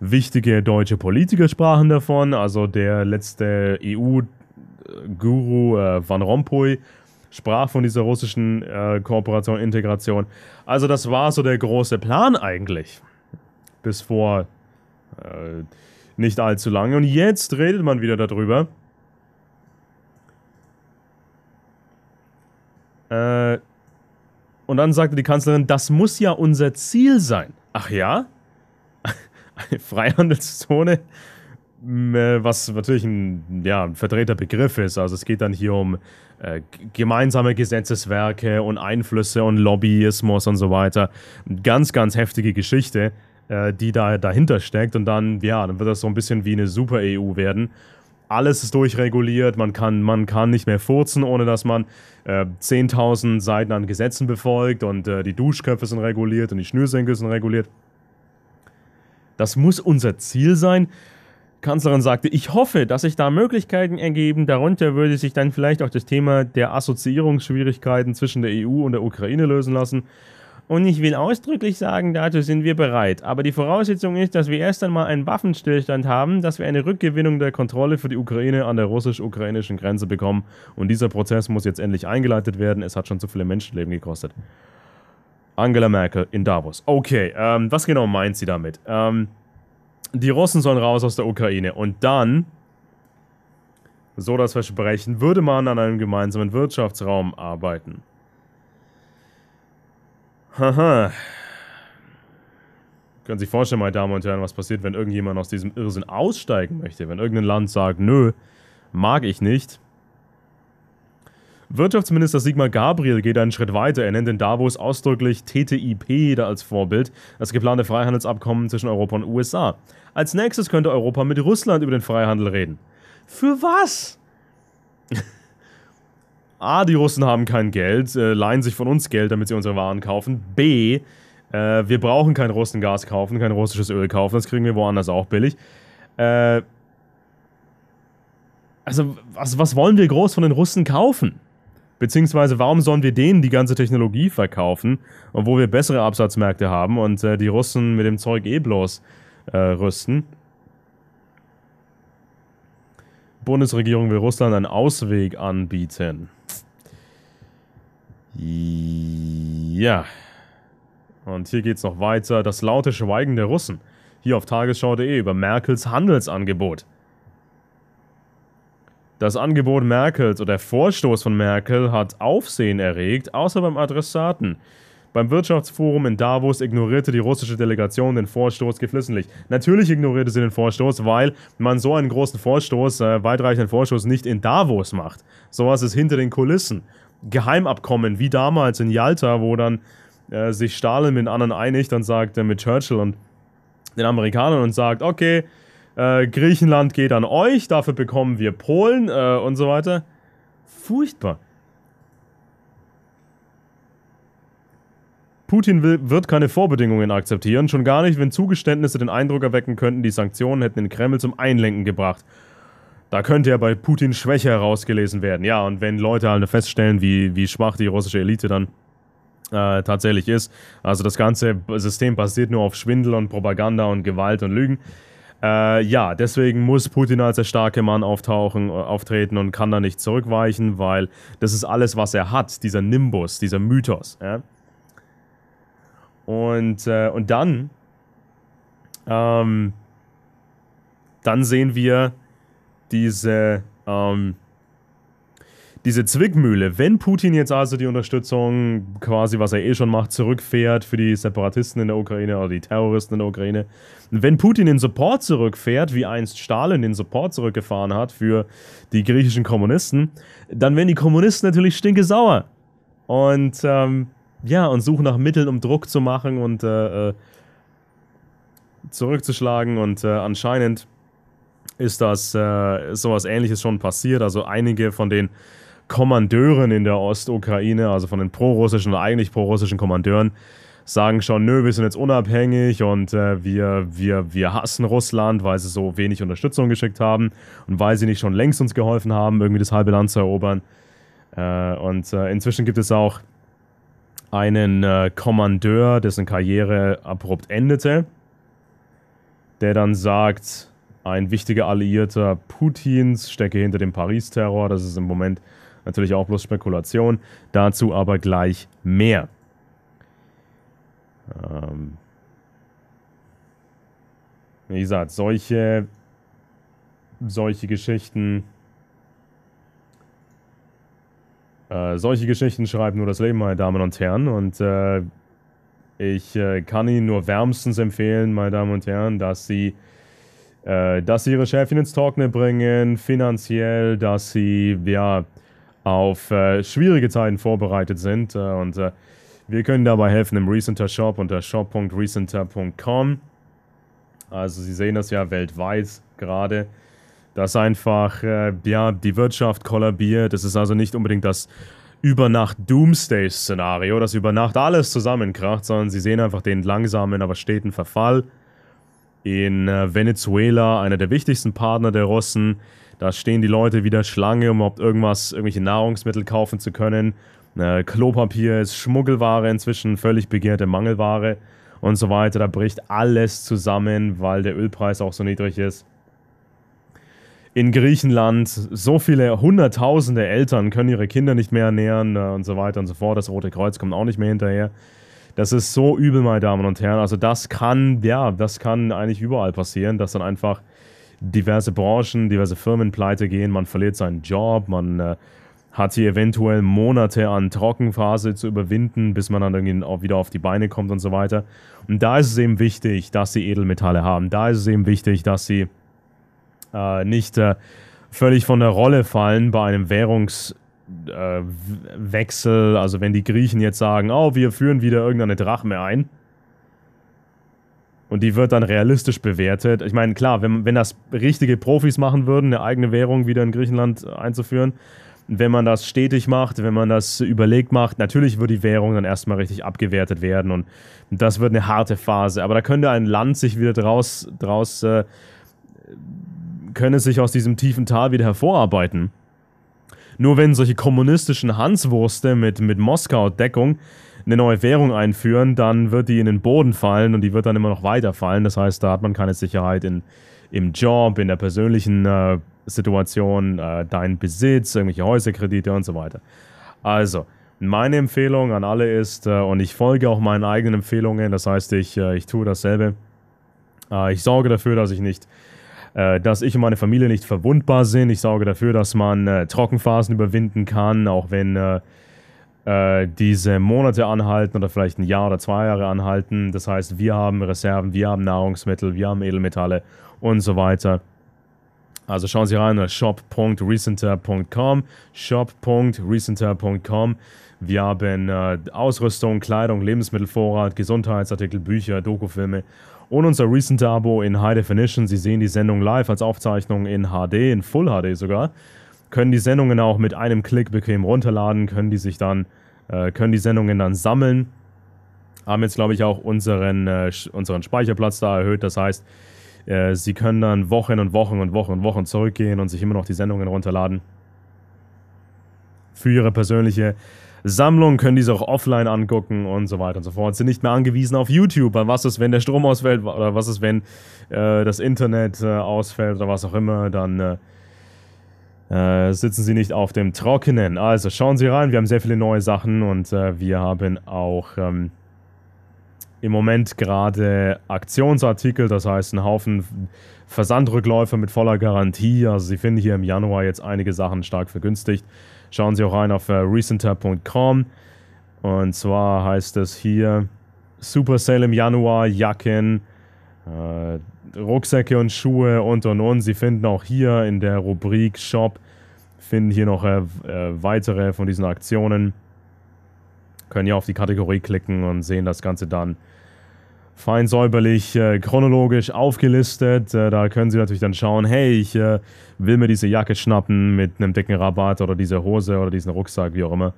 Wichtige deutsche Politiker sprachen davon. Also der letzte EU-Guru äh, äh, Van Rompuy sprach von dieser russischen äh, Kooperation, Integration. Also das war so der große Plan eigentlich. Bis vor äh, nicht allzu lange. Und jetzt redet man wieder darüber. Äh, und dann sagte die Kanzlerin, das muss ja unser Ziel sein. Ach ja? Eine Freihandelszone äh, was natürlich ein, ja, ein verdrehter Begriff ist. Also es geht dann hier um äh, gemeinsame Gesetzeswerke und Einflüsse und Lobbyismus und so weiter. Ganz, ganz heftige Geschichte, äh, die da dahinter steckt. Und dann, ja, dann wird das so ein bisschen wie eine Super-EU werden. Alles ist durchreguliert, man kann, man kann nicht mehr furzen, ohne dass man äh, 10.000 Seiten an Gesetzen befolgt und die Duschköpfe sind reguliert und die Schnürsenkel sind reguliert. Das muss unser Ziel sein. Kanzlerin sagte, ich hoffe, dass sich da Möglichkeiten ergeben. Darunter würde sich dann vielleicht auch das Thema der Assoziierungsschwierigkeiten zwischen der EU und der Ukraine lösen lassen. Und ich will ausdrücklich sagen, dazu sind wir bereit. Aber die Voraussetzung ist, dass wir erst einmal einen Waffenstillstand haben, dass wir eine Rückgewinnung der Kontrolle für die Ukraine an der russisch-ukrainischen Grenze bekommen. Und dieser Prozess muss jetzt endlich eingeleitet werden. Es hat schon zu viele Menschenleben gekostet. Angela Merkel in Davos. Okay, ähm, was genau meint sie damit? Ähm, die Russen sollen raus aus der Ukraine. Und dann, so das Versprechen, würde man an einem gemeinsamen Wirtschaftsraum arbeiten. Haha. Können Sie sich vorstellen, meine Damen und Herren, was passiert, wenn irgendjemand aus diesem Irrsinn aussteigen möchte? Wenn irgendein Land sagt, nö, mag ich nicht. Wirtschaftsminister Sigmar Gabriel geht einen Schritt weiter. Er nennt in Davos ausdrücklich TTIP da als Vorbild, das geplante Freihandelsabkommen zwischen Europa und USA. Als nächstes könnte Europa mit Russland über den Freihandel reden. Für was? A, die Russen haben kein Geld, äh, leihen sich von uns Geld, damit sie unsere Waren kaufen. B, äh, wir brauchen kein Russengas kaufen, kein russisches Öl kaufen, das kriegen wir woanders auch billig. Äh, also, was, was wollen wir groß von den Russen kaufen? Beziehungsweise, warum sollen wir denen die ganze Technologie verkaufen, obwohl wir bessere Absatzmärkte haben und äh, die Russen mit dem Zeug eh bloß äh, rüsten. Bundesregierung will Russland einen Ausweg anbieten. Ja. Und hier geht's noch weiter. Das laute Schweigen der Russen. Hier auf tagesschau.de über Merkels Handelsangebot. Das Angebot Merkels oder der Vorstoß von Merkel hat Aufsehen erregt, außer beim Adressaten. Beim Wirtschaftsforum in Davos ignorierte die russische Delegation den Vorstoß geflissentlich. Natürlich ignorierte sie den Vorstoß, weil man so einen großen Vorstoß, äh, weitreichenden Vorstoß nicht in Davos macht. Sowas ist hinter den Kulissen. Geheimabkommen, wie damals in Yalta, wo dann äh, sich Stalin mit anderen einigt und sagt, äh, mit Churchill und den Amerikanern und sagt, okay, äh, Griechenland geht an euch, dafür bekommen wir Polen äh, und so weiter. Furchtbar. Putin will, wird keine Vorbedingungen akzeptieren, schon gar nicht, wenn Zugeständnisse den Eindruck erwecken könnten, die Sanktionen hätten den Kreml zum Einlenken gebracht. Da könnte ja bei Putin Schwäche herausgelesen werden. Ja, und wenn Leute halt feststellen, wie, wie schwach die russische Elite dann äh, tatsächlich ist. Also das ganze System basiert nur auf Schwindel und Propaganda und Gewalt und Lügen. Äh, ja, deswegen muss Putin als der starke Mann auftauchen, äh, auftreten und kann da nicht zurückweichen, weil das ist alles, was er hat, dieser Nimbus, dieser Mythos. Ja? Und, äh, und dann, ähm, dann sehen wir diese, ähm, diese Zwickmühle. Wenn Putin jetzt also die Unterstützung, quasi was er eh schon macht, zurückfährt für die Separatisten in der Ukraine oder die Terroristen in der Ukraine, wenn Putin den Support zurückfährt, wie einst Stalin den Support zurückgefahren hat für die griechischen Kommunisten, dann werden die Kommunisten natürlich stinke sauer. Und ähm, ja, und suchen nach Mitteln, um Druck zu machen und äh, äh zurückzuschlagen. Und äh, anscheinend ist das äh, ist sowas ähnliches schon passiert. Also einige von den Kommandeuren in der Ostukraine, also von den prorussischen oder eigentlich prorussischen Kommandeuren, sagen schon, nö, wir sind jetzt unabhängig und äh, wir, wir, wir hassen Russland, weil sie so wenig Unterstützung geschickt haben und weil sie nicht schon längst uns geholfen haben, irgendwie das halbe Land zu erobern. Äh, und äh, inzwischen gibt es auch einen äh, Kommandeur, dessen Karriere abrupt endete, der dann sagt, ein wichtiger Alliierter Putins stecke hinter dem Paris-Terror. Das ist im Moment natürlich auch bloß Spekulation. Dazu aber gleich mehr. Ähm Wie gesagt, solche, solche Geschichten Äh, solche Geschichten schreiben nur das Leben, meine Damen und Herren. Und äh, ich äh, kann Ihnen nur wärmstens empfehlen, meine Damen und Herren, dass Sie, äh, dass Sie Ihre Chefin ins Trockene bringen, finanziell, dass Sie ja, auf äh, schwierige Zeiten vorbereitet sind. und wir können dabei helfen im Recenter Shop unter shop.recenter.com. Also Sie sehen das ja weltweit gerade dass einfach äh, ja, die Wirtschaft kollabiert. Es ist also nicht unbedingt das Übernacht Doomsday-Szenario, dass über Nacht alles zusammenkracht, sondern sie sehen einfach den langsamen, aber steten Verfall. In äh, Venezuela, einer der wichtigsten Partner der Russen, da stehen die Leute wieder Schlange, um überhaupt irgendwas, irgendwelche Nahrungsmittel kaufen zu können. Äh, Klopapier ist Schmuggelware inzwischen, völlig begehrte Mangelware und so weiter. Da bricht alles zusammen, weil der Ölpreis auch so niedrig ist in Griechenland, so viele hunderttausende Eltern können ihre Kinder nicht mehr ernähren äh, und so weiter und so fort. Das Rote Kreuz kommt auch nicht mehr hinterher. Das ist so übel, meine Damen und Herren. Also das kann, ja, das kann eigentlich überall passieren, dass dann einfach diverse Branchen, diverse Firmen pleite gehen, man verliert seinen Job, man äh, hat hier eventuell Monate an Trockenphase zu überwinden, bis man dann auch wieder auf die Beine kommt und so weiter. Und da ist es eben wichtig, dass sie Edelmetalle haben. Da ist es eben wichtig, dass sie äh, nicht äh, völlig von der Rolle fallen bei einem Währungswechsel. Äh, also wenn die Griechen jetzt sagen, oh, wir führen wieder irgendeine Drachme ein. Und die wird dann realistisch bewertet. Ich meine, klar, wenn, wenn das richtige Profis machen würden, eine eigene Währung wieder in Griechenland einzuführen, wenn man das stetig macht, wenn man das überlegt macht, natürlich wird die Währung dann erstmal richtig abgewertet werden und das wird eine harte Phase. Aber da könnte ein Land sich wieder draus, draus äh, könne sich aus diesem tiefen Tal wieder hervorarbeiten. Nur wenn solche kommunistischen Hanswurste mit, mit Moskau-Deckung eine neue Währung einführen, dann wird die in den Boden fallen und die wird dann immer noch weiter fallen. Das heißt, da hat man keine Sicherheit in, im Job, in der persönlichen äh, Situation, äh, dein Besitz, irgendwelche Häuserkredite und so weiter. Also, meine Empfehlung an alle ist, äh, und ich folge auch meinen eigenen Empfehlungen, das heißt, ich, äh, ich tue dasselbe. Äh, ich sorge dafür, dass ich nicht äh, dass ich und meine Familie nicht verwundbar sind. Ich sorge dafür, dass man äh, Trockenphasen überwinden kann, auch wenn äh, äh, diese Monate anhalten oder vielleicht ein Jahr oder zwei Jahre anhalten. Das heißt, wir haben Reserven, wir haben Nahrungsmittel, wir haben Edelmetalle und so weiter. Also schauen Sie rein shop.recenter.com, shop.recenter.com. Wir haben äh, Ausrüstung, Kleidung, Lebensmittelvorrat, Gesundheitsartikel, Bücher, Dokufilme und unser Recent Abo in High Definition. Sie sehen die Sendung live als Aufzeichnung in HD, in Full HD sogar. Können die Sendungen auch mit einem Klick bequem runterladen, können die sich dann, äh, können die Sendungen dann sammeln. Haben jetzt, glaube ich, auch unseren, äh, unseren Speicherplatz da erhöht. Das heißt, äh, sie können dann Wochen und Wochen und Wochen und Wochen zurückgehen und sich immer noch die Sendungen runterladen. Für ihre persönliche Sammlung, können diese auch offline angucken und so weiter und so fort. Sind nicht mehr angewiesen auf YouTube, was ist, wenn der Strom ausfällt oder was ist, wenn äh, das Internet äh, ausfällt oder was auch immer, dann äh, äh sitzen sie nicht auf dem Trockenen. Also schauen Sie rein, wir haben sehr viele neue Sachen und äh, wir haben auch ähm, im Moment gerade Aktionsartikel, das heißt einen Haufen Versandrückläufe mit voller Garantie. Also Sie finden hier im Januar jetzt einige Sachen stark vergünstigt. Schauen Sie auch rein auf äh, recenter.com. Und zwar heißt es hier Super Sale im Januar, Jacken, äh, Rucksäcke und Schuhe und und und. Sie finden auch hier in der Rubrik Shop, finden hier noch äh, äh weitere von diesen Aktionen. Können hier auf die Kategorie klicken und sehen das Ganze dann fein säuberlich, äh, chronologisch aufgelistet. Äh, da können Sie natürlich dann schauen, hey, ich äh, will mir diese Jacke schnappen mit einem dicken Rabatt oder diese Hose oder diesen Rucksack, wie auch immer.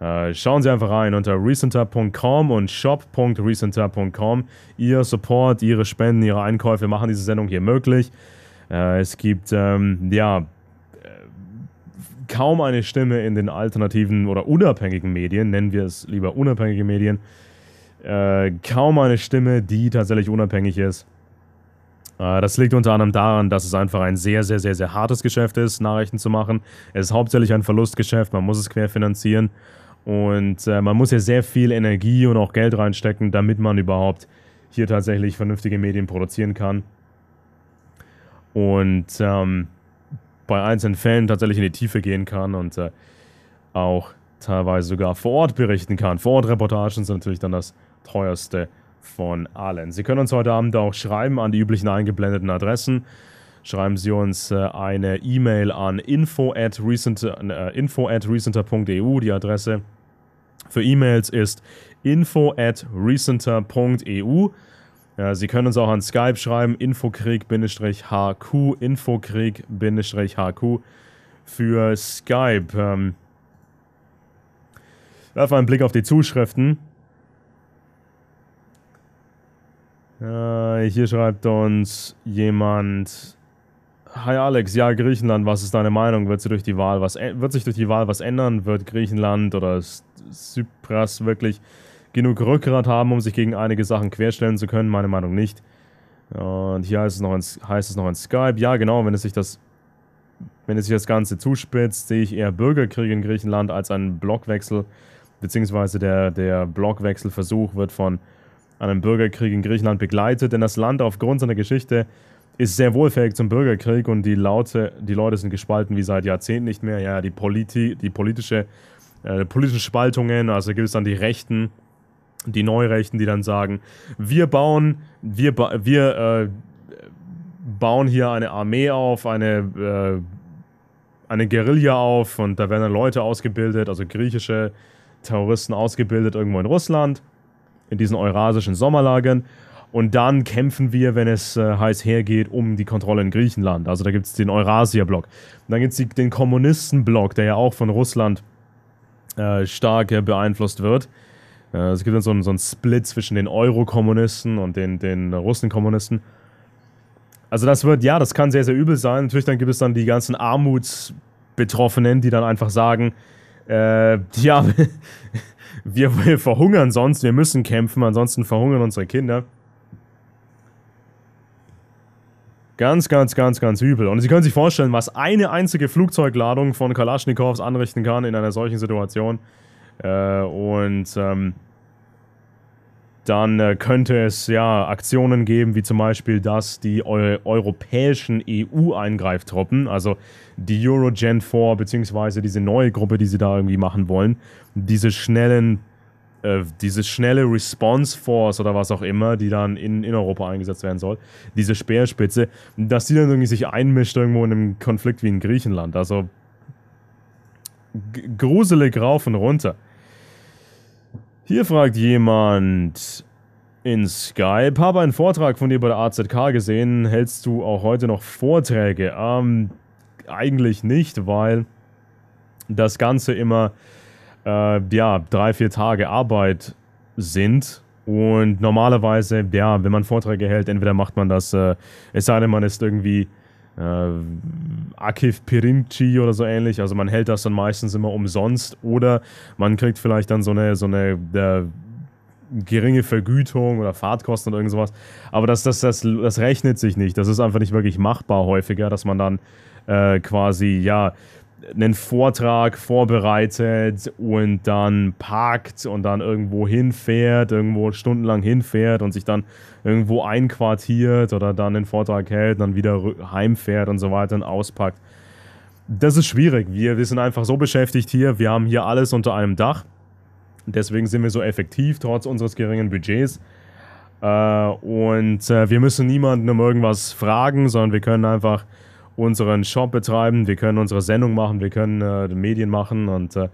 Äh, schauen Sie einfach rein unter recenter.com und shop.recenter.com. Ihr Support, Ihre Spenden, Ihre Einkäufe machen diese Sendung hier möglich. Äh, es gibt, ähm, ja, äh, kaum eine Stimme in den alternativen oder unabhängigen Medien, nennen wir es lieber unabhängige Medien, äh, kaum eine Stimme, die tatsächlich unabhängig ist. Äh, das liegt unter anderem daran, dass es einfach ein sehr, sehr, sehr, sehr hartes Geschäft ist, Nachrichten zu machen. Es ist hauptsächlich ein Verlustgeschäft, man muss es querfinanzieren und äh, man muss ja sehr viel Energie und auch Geld reinstecken, damit man überhaupt hier tatsächlich vernünftige Medien produzieren kann. Und ähm, bei einzelnen Fällen tatsächlich in die Tiefe gehen kann und äh, auch teilweise sogar vor Ort berichten kann. Vor Ort Reportagen sind natürlich dann das teuerste von allen. Sie können uns heute Abend auch schreiben an die üblichen eingeblendeten Adressen. Schreiben Sie uns äh, eine E-Mail an info at, recenter, äh, info at recenter.eu. Die Adresse für E-Mails ist info at recenter.eu. Sie können uns auch an Skype schreiben, infokrieg-hq, infokrieg-hq für Skype. Ähm, werfe einen Blick auf die Zuschriften. Äh, hier schreibt uns jemand. Hi Alex, ja Griechenland, was ist deine Meinung? Wird, sie durch die Wahl was, wird sich durch die Wahl was ändern? Wird Griechenland oder Cypras wirklich genug Rückgrat haben, um sich gegen einige Sachen querstellen zu können? Meine Meinung nicht. Und hier heißt es noch in, heißt es noch in Skype, ja genau, wenn es sich das wenn es sich das Ganze zuspitzt, sehe ich eher Bürgerkrieg in Griechenland als einen Blockwechsel, beziehungsweise der, der Blockwechselversuch wird von einem Bürgerkrieg in Griechenland begleitet, denn das Land aufgrund seiner Geschichte ist sehr wohlfähig zum Bürgerkrieg und die, Laute, die Leute sind gespalten wie seit Jahrzehnten nicht mehr. Ja, die, Politi, die politische, äh, politischen Spaltungen, also gibt es dann die Rechten, die Neurechten, die dann sagen, wir bauen, wir, wir äh, bauen hier eine Armee auf, eine, äh, eine Guerilla auf und da werden dann Leute ausgebildet, also griechische Terroristen ausgebildet irgendwo in Russland in diesen eurasischen Sommerlagern. Und dann kämpfen wir, wenn es äh, heiß hergeht, um die Kontrolle in Griechenland. Also da gibt es den Eurasia-Block. Dann gibt es den Kommunisten-Block, der ja auch von Russland äh, stark äh, beeinflusst wird. Äh, es gibt dann so einen, so einen Split zwischen den Euro-Kommunisten und den, den Russen-Kommunisten. Also das wird, ja, das kann sehr, sehr übel sein. Natürlich dann gibt es dann die ganzen Armutsbetroffenen, die dann einfach sagen, äh, ja, wir, wir verhungern sonst, wir müssen kämpfen, ansonsten verhungern unsere Kinder. Ganz, ganz, ganz, ganz übel. Und Sie können sich vorstellen, was eine einzige Flugzeugladung von Kalaschnikows anrichten kann in einer solchen Situation. Äh, und ähm, dann äh, könnte es ja Aktionen geben, wie zum Beispiel, dass die eu europäischen EU-Eingreiftruppen, also die Eurogen 4, beziehungsweise diese neue Gruppe, die sie da irgendwie machen wollen, diese schnellen, äh, diese schnelle Response Force oder was auch immer, die dann in, in Europa eingesetzt werden soll, diese Speerspitze, dass die dann irgendwie sich einmischt irgendwo in einem Konflikt wie in Griechenland. Also gruselig rauf und runter. Hier fragt jemand in Skype, habe einen Vortrag von dir bei der AZK gesehen, hältst du auch heute noch Vorträge? Ähm, eigentlich nicht, weil das Ganze immer, äh, ja, drei, vier Tage Arbeit sind. Und normalerweise, ja, wenn man Vorträge hält, entweder macht man das, äh, es sei denn, man ist irgendwie äh, Akif Pirinci oder so ähnlich. Also man hält das dann meistens immer umsonst oder man kriegt vielleicht dann so eine, so eine äh, geringe Vergütung oder Fahrtkosten oder irgend sowas. Aber das, das, das, das rechnet sich nicht. Das ist einfach nicht wirklich machbar häufiger, dass man dann äh, quasi, ja, einen Vortrag vorbereitet und dann parkt und dann irgendwo hinfährt, irgendwo stundenlang hinfährt und sich dann irgendwo einquartiert oder dann den Vortrag hält, dann wieder heimfährt und so weiter und auspackt. Das ist schwierig. Wir, wir sind einfach so beschäftigt hier. Wir haben hier alles unter einem Dach. Deswegen sind wir so effektiv, trotz unseres geringen Budgets. Äh, und äh, wir müssen niemanden um irgendwas fragen, sondern wir können einfach unseren Shop betreiben, wir können unsere Sendung machen, wir können äh, Medien machen und äh,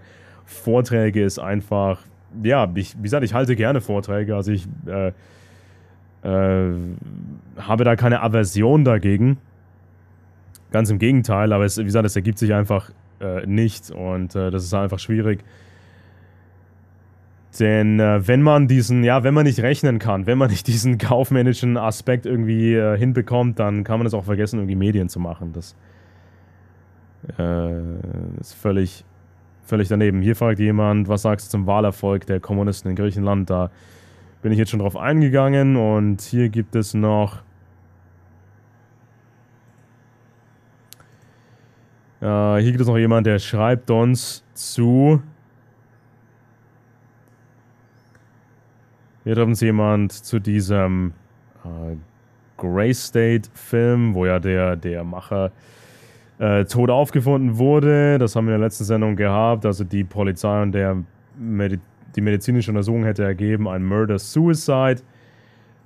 Vorträge ist einfach, ja, ich, wie gesagt, ich halte gerne Vorträge, also ich äh, äh habe da keine Aversion dagegen. Ganz im Gegenteil, aber es, wie gesagt, es ergibt sich einfach äh, nicht und äh, das ist einfach schwierig. Denn äh, wenn man diesen, ja, wenn man nicht rechnen kann, wenn man nicht diesen kaufmännischen Aspekt irgendwie äh, hinbekommt, dann kann man es auch vergessen, irgendwie Medien zu machen. Das äh, ist völlig, völlig daneben. Hier fragt jemand, was sagst du zum Wahlerfolg der Kommunisten in Griechenland? Da bin ich jetzt schon drauf eingegangen und hier gibt es noch. Äh, hier gibt es noch jemand, der schreibt uns zu Hier hat uns jemand zu diesem äh, Grey State Film, wo ja der, der Macher äh, tot aufgefunden wurde. Das haben wir in der letzten Sendung gehabt. Also die Polizei und der Medi die medizinische Untersuchung hätte ergeben, ein Murder-Suicide.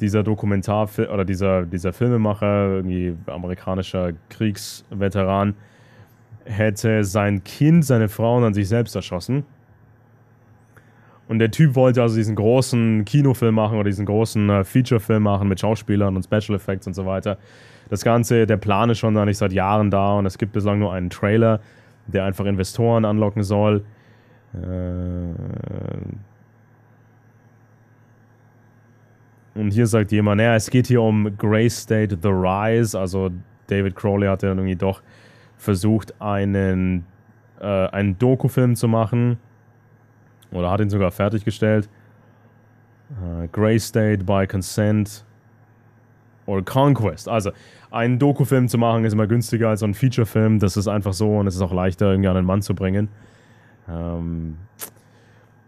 Dieser Dokumentarfilm oder dieser, dieser Filmemacher, irgendwie amerikanischer Kriegsveteran, hätte sein Kind, seine Frauen an sich selbst erschossen. Und der Typ wollte also diesen großen Kinofilm machen oder diesen großen äh, Featurefilm machen mit Schauspielern und Special Effects und so weiter. Das Ganze, der Plan ist schon da nicht seit Jahren da und es gibt bislang nur einen Trailer, der einfach Investoren anlocken soll. Äh, und hier sagt jemand, naja, es geht hier um Grey State The Rise. Also David Crowley hat ja irgendwie doch versucht, einen, äh, einen Dokufilm zu machen oder hat ihn sogar fertiggestellt. Uh, Grey State by Consent or Conquest. Also, einen Dokufilm zu machen ist immer günstiger als so ein Feature-Film. Das ist einfach so und es ist auch leichter, irgendwie an den Mann zu bringen. Ähm,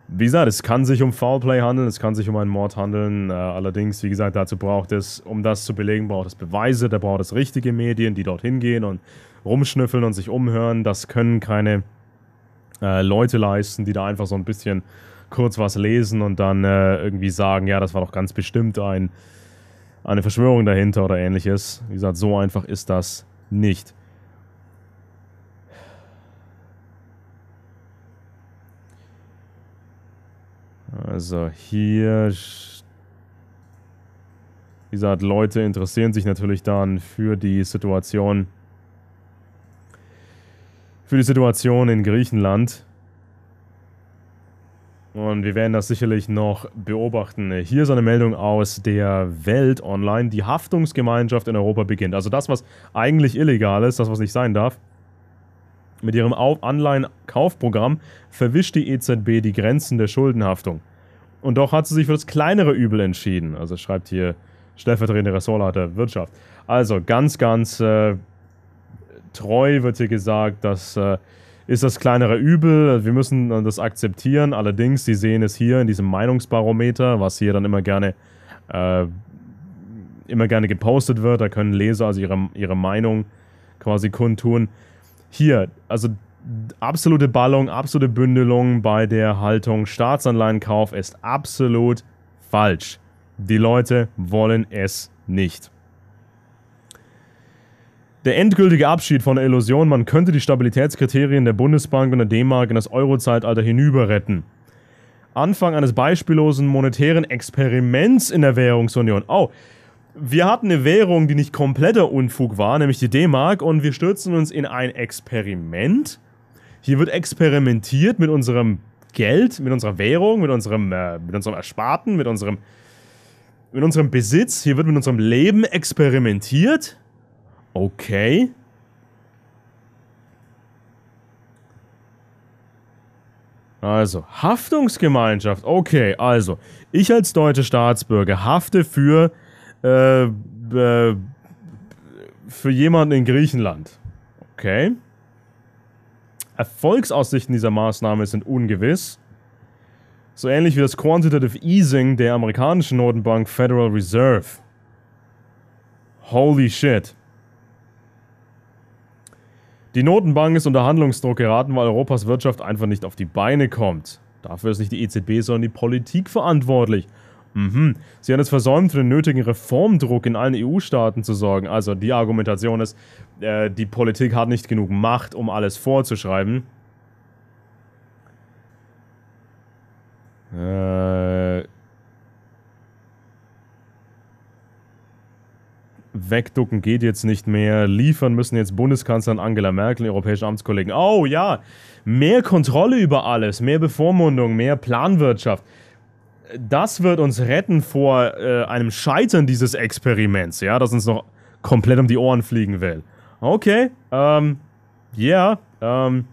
wie gesagt, es kann sich um Foulplay handeln, es kann sich um einen Mord handeln. Äh, allerdings, wie gesagt, dazu braucht es, um das zu belegen, braucht es Beweise, da braucht es richtige Medien, die dorthin gehen und rumschnüffeln und sich umhören. Das können keine äh, Leute leisten, die da einfach so ein bisschen kurz was lesen und dann äh, irgendwie sagen, ja, das war doch ganz bestimmt ein, eine Verschwörung dahinter oder ähnliches. Wie gesagt, so einfach ist das nicht. Also hier, wie gesagt, Leute interessieren sich natürlich dann für die Situation für die Situation in Griechenland. Und wir werden das sicherlich noch beobachten. Hier ist eine Meldung aus der Welt online. Die Haftungsgemeinschaft in Europa beginnt. Also das, was eigentlich illegal ist, das, was nicht sein darf. Mit ihrem Anleihenkaufprogramm verwischt die EZB die Grenzen der Schuldenhaftung. Und doch hat sie sich für das kleinere Übel entschieden. Also schreibt hier stellvertretende Ressortleiter Wirtschaft. Also ganz, ganz äh, treu wird hier gesagt, dass äh, ist das kleinere Übel. Wir müssen das akzeptieren. Allerdings, Sie sehen es hier in diesem Meinungsbarometer, was hier dann immer gerne, äh, immer gerne gepostet wird. Da können Leser also ihre, ihre Meinung quasi kundtun. Hier, also absolute Ballung, absolute Bündelung bei der Haltung Staatsanleihenkauf ist absolut falsch. Die Leute wollen es nicht. Der endgültige Abschied von der Illusion, man könnte die Stabilitätskriterien der Bundesbank und der D-Mark in das Euro-Zeitalter hinüber retten. Anfang eines beispiellosen monetären Experiments in der Währungsunion. Oh, wir hatten eine Währung, die nicht kompletter Unfug war, nämlich die D-Mark, und wir stürzen uns in ein Experiment. Hier wird experimentiert mit unserem Geld, mit unserer Währung, mit unserem, äh, mit unserem Ersparten, mit unserem, mit unserem Besitz. Hier wird mit unserem Leben experimentiert. Okay. Also, Haftungsgemeinschaft. Okay, also, ich als deutscher Staatsbürger hafte für, äh, äh, für jemanden in Griechenland. Okay. Erfolgsaussichten dieser Maßnahme sind ungewiss. So ähnlich wie das Quantitative Easing der amerikanischen Notenbank Federal Reserve. Holy shit. Die Notenbank ist unter Handlungsdruck geraten, weil Europas Wirtschaft einfach nicht auf die Beine kommt. Dafür ist nicht die EZB, sondern die Politik verantwortlich. Mhm. Sie hat es versäumt, für den nötigen Reformdruck in allen EU-Staaten zu sorgen. Also die Argumentation ist, äh, die Politik hat nicht genug Macht, um alles vorzuschreiben. Äh, wegducken geht jetzt nicht mehr, liefern müssen jetzt Bundeskanzlerin Angela Merkel, europäische Amtskollegen. Oh ja, mehr Kontrolle über alles, mehr Bevormundung, mehr Planwirtschaft. Das wird uns retten vor äh, einem Scheitern dieses Experiments, ja, das uns noch komplett um die Ohren fliegen will. Okay, ähm, ja, yeah, ähm,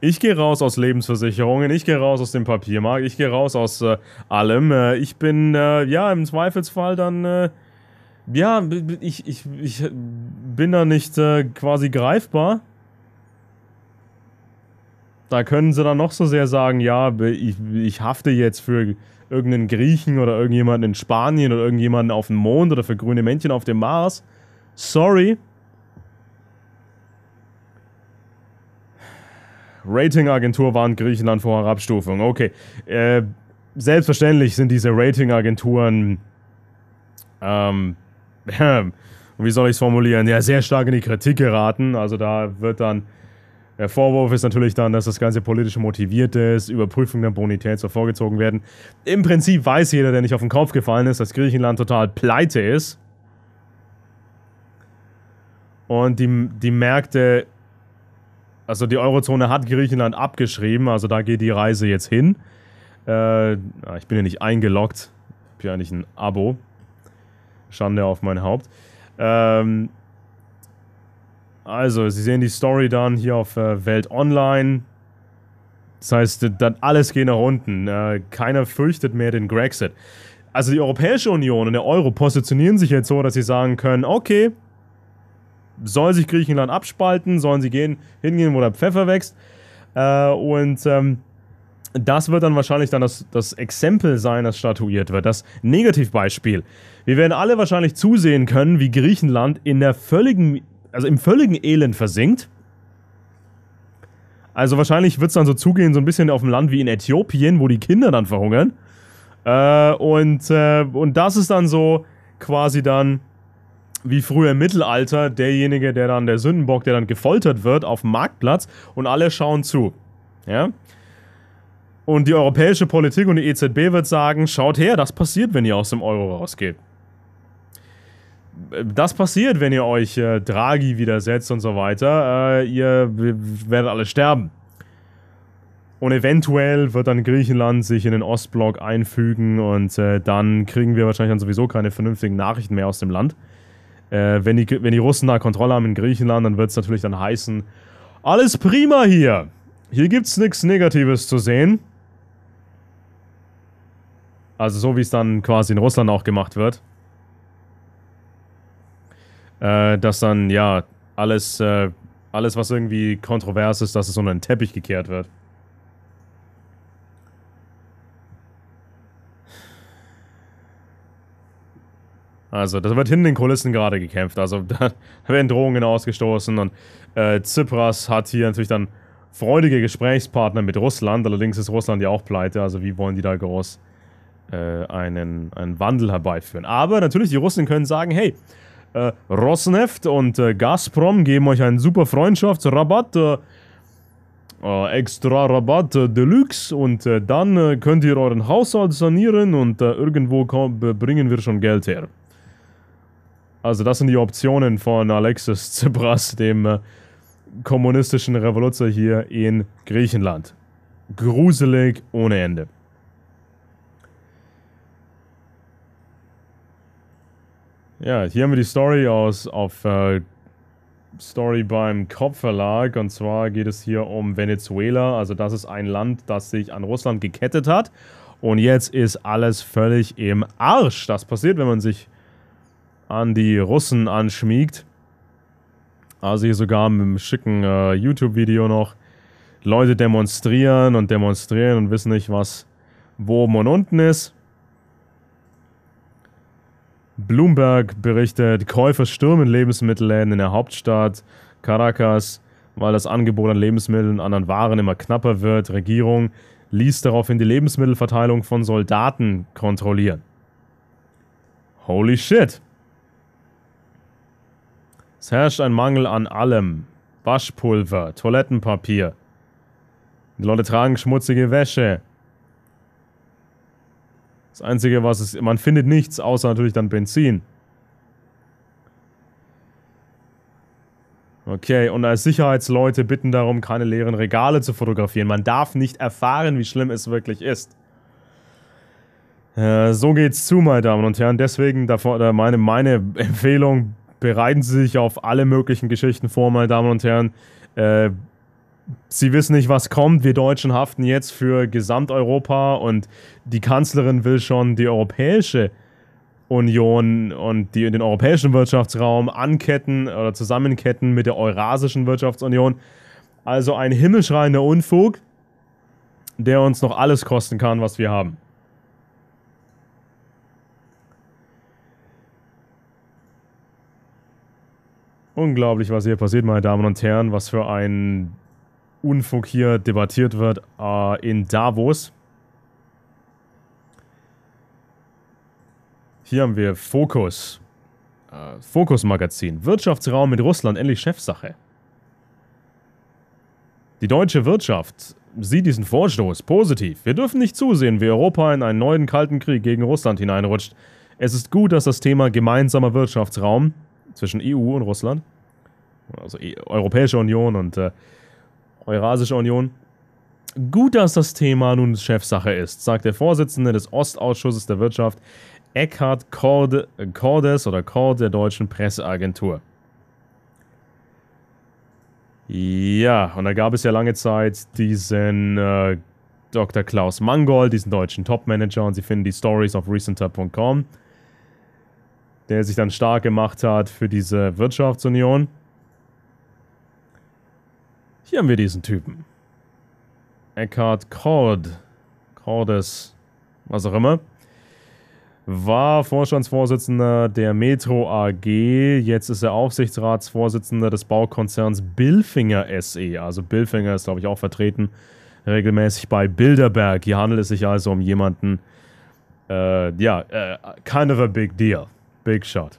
ich gehe raus aus Lebensversicherungen, ich gehe raus aus dem Papiermarkt, ich gehe raus aus äh, allem. Äh, ich bin, äh, ja, im Zweifelsfall dann äh, ja, ich, ich, ich bin da nicht äh, quasi greifbar. Da können sie dann noch so sehr sagen, ja, ich, ich hafte jetzt für irgendeinen Griechen oder irgendjemanden in Spanien oder irgendjemanden auf dem Mond oder für grüne Männchen auf dem Mars. Sorry. Ratingagentur warnt Griechenland vor Herabstufung. Okay. Äh, selbstverständlich sind diese Ratingagenturen ähm, wie soll ich es formulieren, ja, sehr stark in die Kritik geraten. Also da wird dann, der Vorwurf ist natürlich dann, dass das Ganze politisch motiviert ist, Überprüfung der Bonität soll vorgezogen werden. Im Prinzip weiß jeder, der nicht auf den Kopf gefallen ist, dass Griechenland total pleite ist. Und die, die Märkte, also die Eurozone hat Griechenland abgeschrieben, also da geht die Reise jetzt hin. Äh, ich bin ja nicht eingeloggt, ich habe ja nicht ein Abo. Schande auf mein Haupt. Ähm, also, Sie sehen die Story dann hier auf äh, Welt Online. Das heißt, dann alles geht nach unten. Äh, keiner fürchtet mehr den Grexit. Also die Europäische Union und der Euro positionieren sich jetzt so, dass sie sagen können, okay, soll sich Griechenland abspalten, sollen sie gehen, hingehen, wo der Pfeffer wächst. Äh, und ähm, das wird dann wahrscheinlich dann das, das Exempel sein, das statuiert wird, das Negativbeispiel. Wir werden alle wahrscheinlich zusehen können, wie Griechenland in der völligen, also im völligen Elend versinkt. Also wahrscheinlich wird es dann so zugehen, so ein bisschen auf dem Land wie in Äthiopien, wo die Kinder dann verhungern. Äh, und, äh, und das ist dann so quasi dann wie früher im Mittelalter derjenige, der dann der Sündenbock, der dann gefoltert wird auf dem Marktplatz und alle schauen zu. Ja? Und die europäische Politik und die EZB wird sagen, schaut her, das passiert, wenn ihr aus dem Euro rausgeht. Äh, das passiert, wenn ihr euch äh, Draghi widersetzt und so weiter. Äh, ihr werdet alle sterben. Und eventuell wird dann Griechenland sich in den Ostblock einfügen und äh, dann kriegen wir wahrscheinlich dann sowieso keine vernünftigen Nachrichten mehr aus dem Land. Äh, wenn, die, wenn die Russen da Kontrolle haben in Griechenland, dann wird es natürlich dann heißen, alles prima hier. Hier gibt es nichts Negatives zu sehen. Also so wie es dann quasi in Russland auch gemacht wird. Äh, dass dann, ja, alles, äh, alles, was irgendwie kontrovers ist, dass es unter den Teppich gekehrt wird. Also, das wird hinter den Kulissen gerade gekämpft. Also, da werden Drohungen ausgestoßen und äh, Tsipras hat hier natürlich dann freudige Gesprächspartner mit Russland. Allerdings ist Russland ja auch pleite. Also, wie wollen die da groß äh, einen, einen Wandel herbeiführen. Aber natürlich, die Russen können sagen, hey, äh, Rosneft und äh, Gazprom geben euch einen super Freundschaftsrabatt, äh, äh extra Rabatt äh, Deluxe und äh, dann könnt ihr euren Haushalt sanieren und irgendwo komm, bringen wir schon Geld her. Also das sind die Optionen von Alexis Tsipras, dem kommunistischen Revoluzzer hier in Griechenland. Gruselig ohne Ende. Ja, hier haben wir die Story aus auf äh, Story beim Kopfverlag. Und zwar geht es hier um Venezuela. Also das ist ein Land, das sich an Russland gekettet hat. Und jetzt ist alles völlig im Arsch. Das passiert, wenn man sich an die Russen anschmiegt. Also hier sogar mit einem schicken äh, YouTube-Video noch. Leute demonstrieren und demonstrieren und wissen nicht, was wo oben und unten ist. Bloomberg berichtet, Käufer stürmen Lebensmittelläden in der Hauptstadt Caracas, weil das Angebot an Lebensmitteln und anderen Waren immer knapper wird. Regierung ließ daraufhin die Lebensmittelverteilung von Soldaten kontrollieren. Holy shit! Es herrscht ein Mangel an allem. Waschpulver, Toilettenpapier. Die Leute tragen schmutzige Wäsche. Das Einzige, was es... Man findet nichts, außer natürlich dann Benzin. Okay, und als Sicherheitsleute bitten darum, keine leeren Regale zu fotografieren. Man darf nicht erfahren, wie schlimm es wirklich ist. Äh, so geht's zu, meine Damen und Herren. Deswegen meine, meine Empfehlung, bereiten Sie sich auf alle möglichen Geschichten vor, meine Damen und Herren. Äh, sie wissen nicht, was kommt. Wir Deutschen haften jetzt für Gesamteuropa und die Kanzlerin will schon die Europäische Union und die, den europäischen Wirtschaftsraum anketten oder zusammenketten mit der Eurasischen Wirtschaftsunion. Also ein himmelschreiender Unfug, der uns noch alles kosten kann, was wir haben. Unglaublich, was hier passiert, meine Damen und Herren. Was für ein Unfug hier debattiert wird äh, in Davos. Hier haben wir Fokus. Äh, Fokus Magazin. Wirtschaftsraum mit Russland endlich Chefsache. Die deutsche Wirtschaft sieht diesen Vorstoß positiv. Wir dürfen nicht zusehen, wie Europa in einen neuen Kalten Krieg gegen Russland hineinrutscht. Es ist gut, dass das Thema gemeinsamer Wirtschaftsraum zwischen EU und Russland, also e-, Europäische Union und äh, Eurasische Union. Gut, dass das Thema nun Chefsache ist, sagt der Vorsitzende des Ostausschusses der Wirtschaft, Eckhard Kordes oder Kord der deutschen Presseagentur. Ja, und da gab es ja lange Zeit diesen äh, Dr. Klaus Mangold, diesen deutschen Topmanager, und Sie finden die Stories auf recenter.com, der sich dann stark gemacht hat für diese Wirtschaftsunion. Hier haben wir diesen Typen. Eckhard Kord, Cordes, was auch immer, war Vorstandsvorsitzender der Metro AG. Jetzt ist er Aufsichtsratsvorsitzender des Baukonzerns Bilfinger SE. Also Bilfinger ist, glaube ich, auch vertreten regelmäßig bei Bilderberg. Hier handelt es sich also um jemanden, äh, ja, äh, kind of a big deal. Big shot.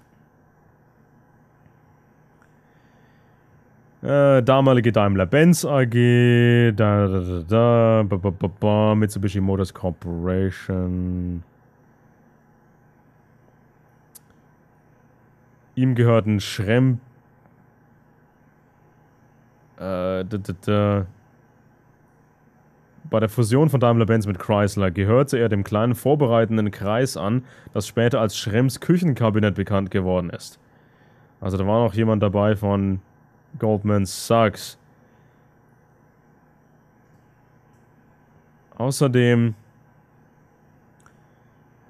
Äh, damalige Daimler-Benz AG, da, da, da, da, ba, ba, ba, ba, Mitsubishi Motors Corporation. Ihm gehörten Schrem. Äh, da, da, da. Bei der Fusion von Daimler-Benz mit Chrysler gehörte er dem kleinen vorbereitenden Kreis an, das später als Schrems Küchenkabinett bekannt geworden ist. Also da war noch jemand dabei von Goldman Sachs. Außerdem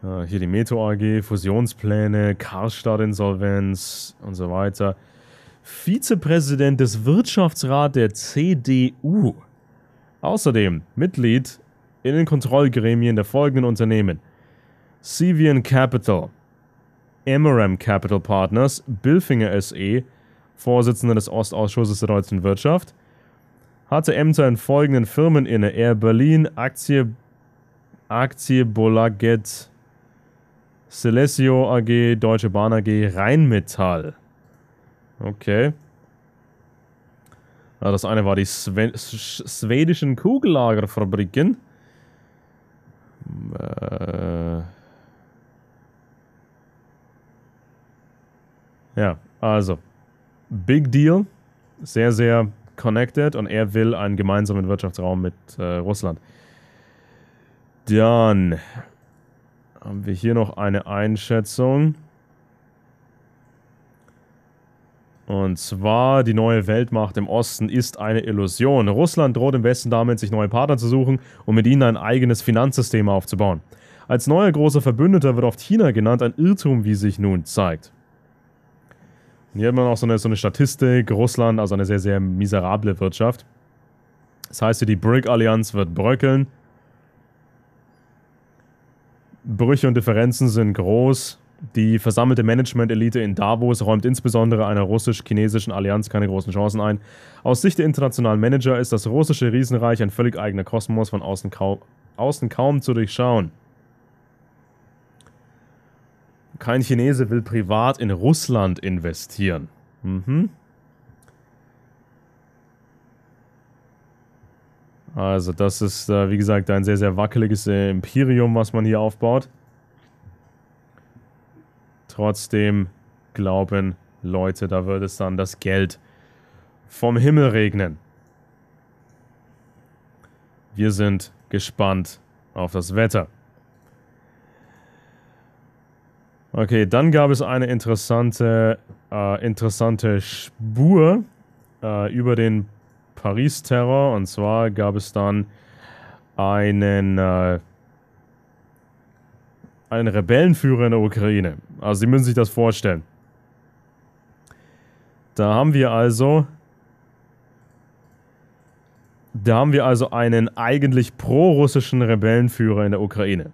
äh, hier die Metro AG, Fusionspläne, Karstadt-Insolvenz und so weiter. Vizepräsident des Wirtschaftsrats der CDU. Außerdem Mitglied in den Kontrollgremien der folgenden Unternehmen: CVN Capital, MRM Capital Partners, Bilfinger SE, Vorsitzender des Ostausschusses der Deutschen Wirtschaft, hatte Ämter in folgenden Firmen inne: Air Berlin, Aktie, Aktie Bolaget, Celesio AG, Deutsche Bahn AG, Rheinmetall. Okay. Ja, das eine war die Sven schwedischen Kugellagerfabriken. Äh ja, also Big Deal, sehr, sehr connected und er will einen gemeinsamen Wirtschaftsraum mit äh, Russland. Dann haben wir hier noch eine Einschätzung. Und zwar, die neue Weltmacht im Osten ist eine Illusion. Russland droht im Westen damit, sich neue Partner zu suchen und um mit ihnen ein eigenes Finanzsystem aufzubauen. Als neuer großer Verbündeter wird oft China genannt, ein Irrtum, wie sich nun zeigt. Hier hat man auch so eine, so eine Statistik, Russland, also eine sehr, sehr miserable Wirtschaft. Das heißt, die BRIC-Allianz wird bröckeln. Brüche und Differenzen sind groß. Die versammelte Management-Elite in Davos räumt insbesondere einer russisch-chinesischen Allianz keine großen Chancen ein. Aus Sicht der internationalen Manager ist das russische Riesenreich ein völlig eigener Kosmos, von außen kaum, außen kaum zu durchschauen. Kein Chinese will privat in Russland investieren. Mhm. Also das ist, äh, wie gesagt, ein sehr, sehr wackeliges Imperium, was man hier aufbaut. Trotzdem glauben Leute, da wird es dann das Geld vom Himmel regnen. Wir sind gespannt auf das Wetter. Okay, dann gab es eine interessante, äh, interessante Spur äh, über den Paris-Terror. Und zwar gab es dann einen, äh, einen Rebellenführer in der Ukraine. Also Sie müssen sich das vorstellen. Da haben wir also da haben wir also einen eigentlich prorussischen Rebellenführer in der Ukraine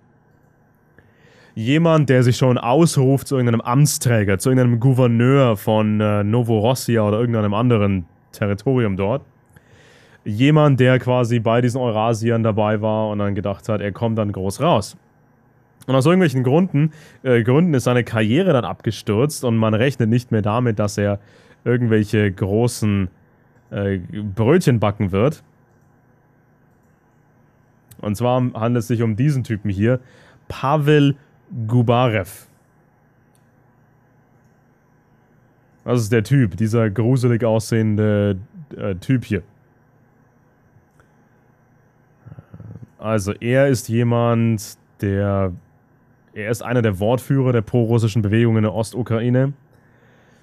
jemand, der sich schon ausruft zu irgendeinem Amtsträger, zu irgendeinem Gouverneur von äh, Novorossia oder irgendeinem anderen Territorium dort. Jemand, der quasi bei diesen Eurasiern dabei war und dann gedacht hat, er kommt dann groß raus. Und aus irgendwelchen Gründen, äh, Gründen ist seine Karriere dann abgestürzt und man rechnet nicht mehr damit, dass er irgendwelche großen äh, Brötchen backen wird. Und zwar handelt es sich um diesen Typen hier, Pavel Gubarev. Das ist der Typ, dieser gruselig aussehende äh, Typ hier. Also er ist jemand, der... Er ist einer der Wortführer der prorussischen Bewegung in der Ostukraine.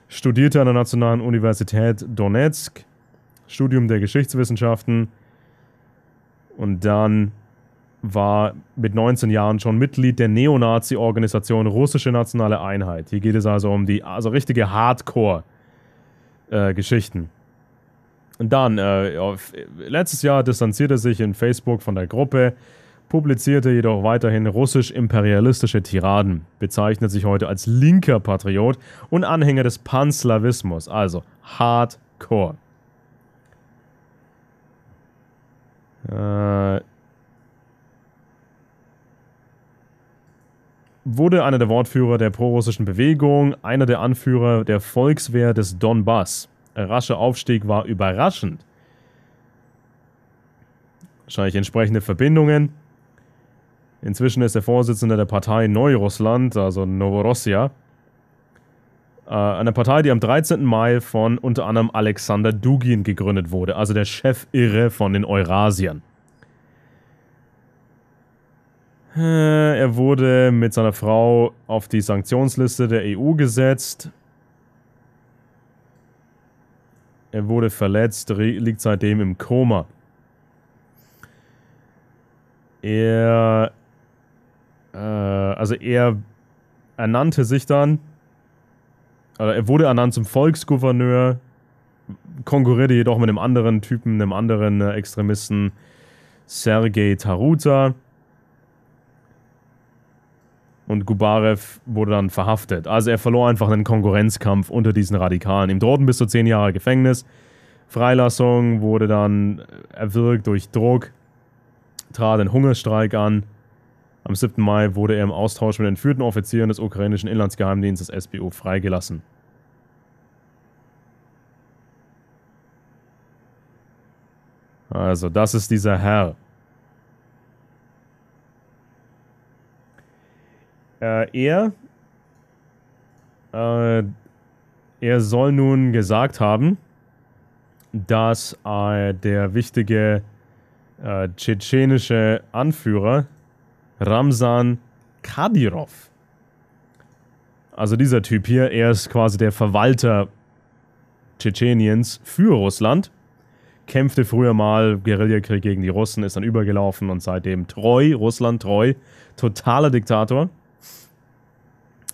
Studierte an der Nationalen Universität Donetsk. Studium der Geschichtswissenschaften. Und dann war mit 19 Jahren schon Mitglied der Neonazi-Organisation Russische Nationale Einheit. Hier geht es also um die also richtige Hardcore-Geschichten. Äh, und dann, äh, auf, letztes Jahr distanzierte er sich in Facebook von der Gruppe, publizierte jedoch weiterhin russisch-imperialistische Tiraden, bezeichnet sich heute als linker Patriot und Anhänger des Panslawismus, also Hardcore. Äh, wurde einer der Wortführer der prorussischen Bewegung, einer der Anführer der Volkswehr des Donbass. Ein rascher Aufstieg war überraschend. Wahrscheinlich entsprechende Verbindungen. Inzwischen ist er Vorsitzender der Partei Neurussland, also Novorossia. Äh, Eine Partei, die am 13. Mai von unter anderem Alexander Dugin gegründet wurde, also der Chefirre von den Eurasiern. Äh, er wurde mit seiner Frau auf die Sanktionsliste der EU gesetzt. Er wurde verletzt, liegt seitdem im Koma. Er, äh, also er ernannte sich dann, oder er wurde ernannt zum Volksgouverneur, konkurrierte jedoch mit einem anderen Typen, einem anderen äh, Extremisten, Sergei Taruta und Gubarev wurde dann verhaftet. Also er verlor einfach einen Konkurrenzkampf unter diesen Radikalen. Ihm drohten bis zu zehn Jahre Gefängnis. Freilassung wurde dann erwirkt durch Druck, trat einen Hungerstreik an. Am 7. Mai wurde er im Austausch mit entführten Offizieren des ukrainischen Inlandsgeheimdienstes SBO freigelassen. Also, das ist dieser Herr. Äh, er, äh, er soll nun gesagt haben, dass äh, der wichtige tschetschenische Anführer Ramsan Kadyrov. Also dieser Typ hier, er ist quasi der Verwalter Tschetscheniens für Russland. Kämpfte früher mal Guerillakrieg gegen die Russen, ist dann übergelaufen und seitdem treu, Russland treu, totaler Diktator.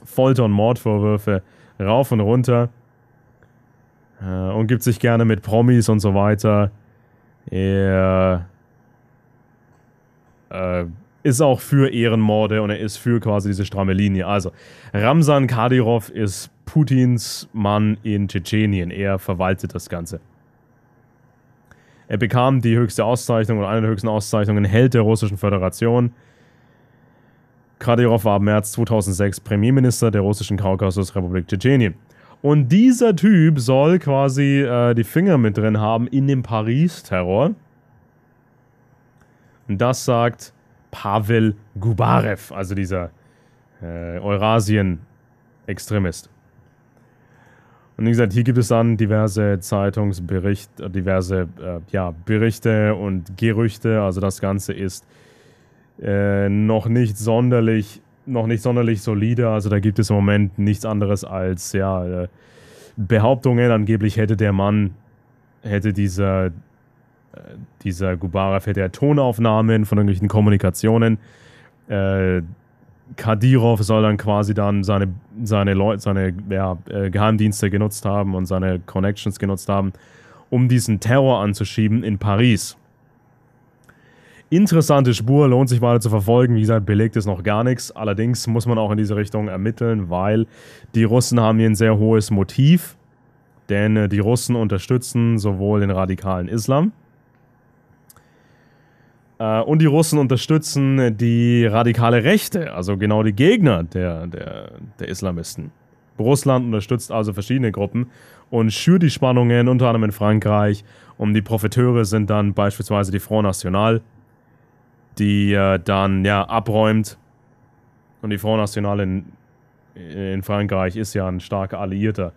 Folter- und Mordvorwürfe rauf und runter äh, und gibt sich gerne mit Promis und so weiter. Er äh, ist auch für Ehrenmorde und er ist für quasi diese stramme Linie. Also, Ramsan Kadyrov ist Putins Mann in Tschetschenien. Er verwaltet das Ganze. Er bekam die höchste Auszeichnung oder eine der höchsten Auszeichnungen, Held der Russischen Föderation. Kadyrov war ab März 2006 Premierminister der russischen Kaukasusrepublik Tschetschenien. Und dieser Typ soll quasi äh, die Finger mit drin haben in dem Paris-Terror. Und das sagt Pavel Gubarev, also dieser äh, Eurasien-Extremist. Und wie gesagt, hier gibt es dann diverse Zeitungsberichte, diverse äh, ja, Berichte und Gerüchte. Also das Ganze ist äh, noch nicht sonderlich, noch nicht sonderlich solide. Also da gibt es im Moment nichts anderes als ja, äh, Behauptungen. Angeblich hätte der Mann, hätte dieser, äh, dieser Gubarev hätte er Tonaufnahmen von irgendwelchen Kommunikationen. Äh, Kadirov soll dann quasi dann seine, seine Leute, seine ja, Geheimdienste genutzt haben und seine Connections genutzt haben, um diesen Terror anzuschieben in Paris. Interessante Spur, lohnt sich weiter zu verfolgen. Wie gesagt, belegt ist noch gar nichts. Allerdings muss man auch in diese Richtung ermitteln, weil die Russen haben hier ein sehr hohes Motiv. Denn äh, die Russen unterstützen sowohl den radikalen Islam äh, und die Russen unterstützen die radikale Rechte, also genau die Gegner der, der, der Islamisten. Russland unterstützt also verschiedene Gruppen und schürt die Spannungen, unter anderem in Frankreich. Und die Profiteure sind dann beispielsweise die Front National, die äh, dann ja abräumt. Und die Front National in, in Frankreich ist ja ein starker Alliierter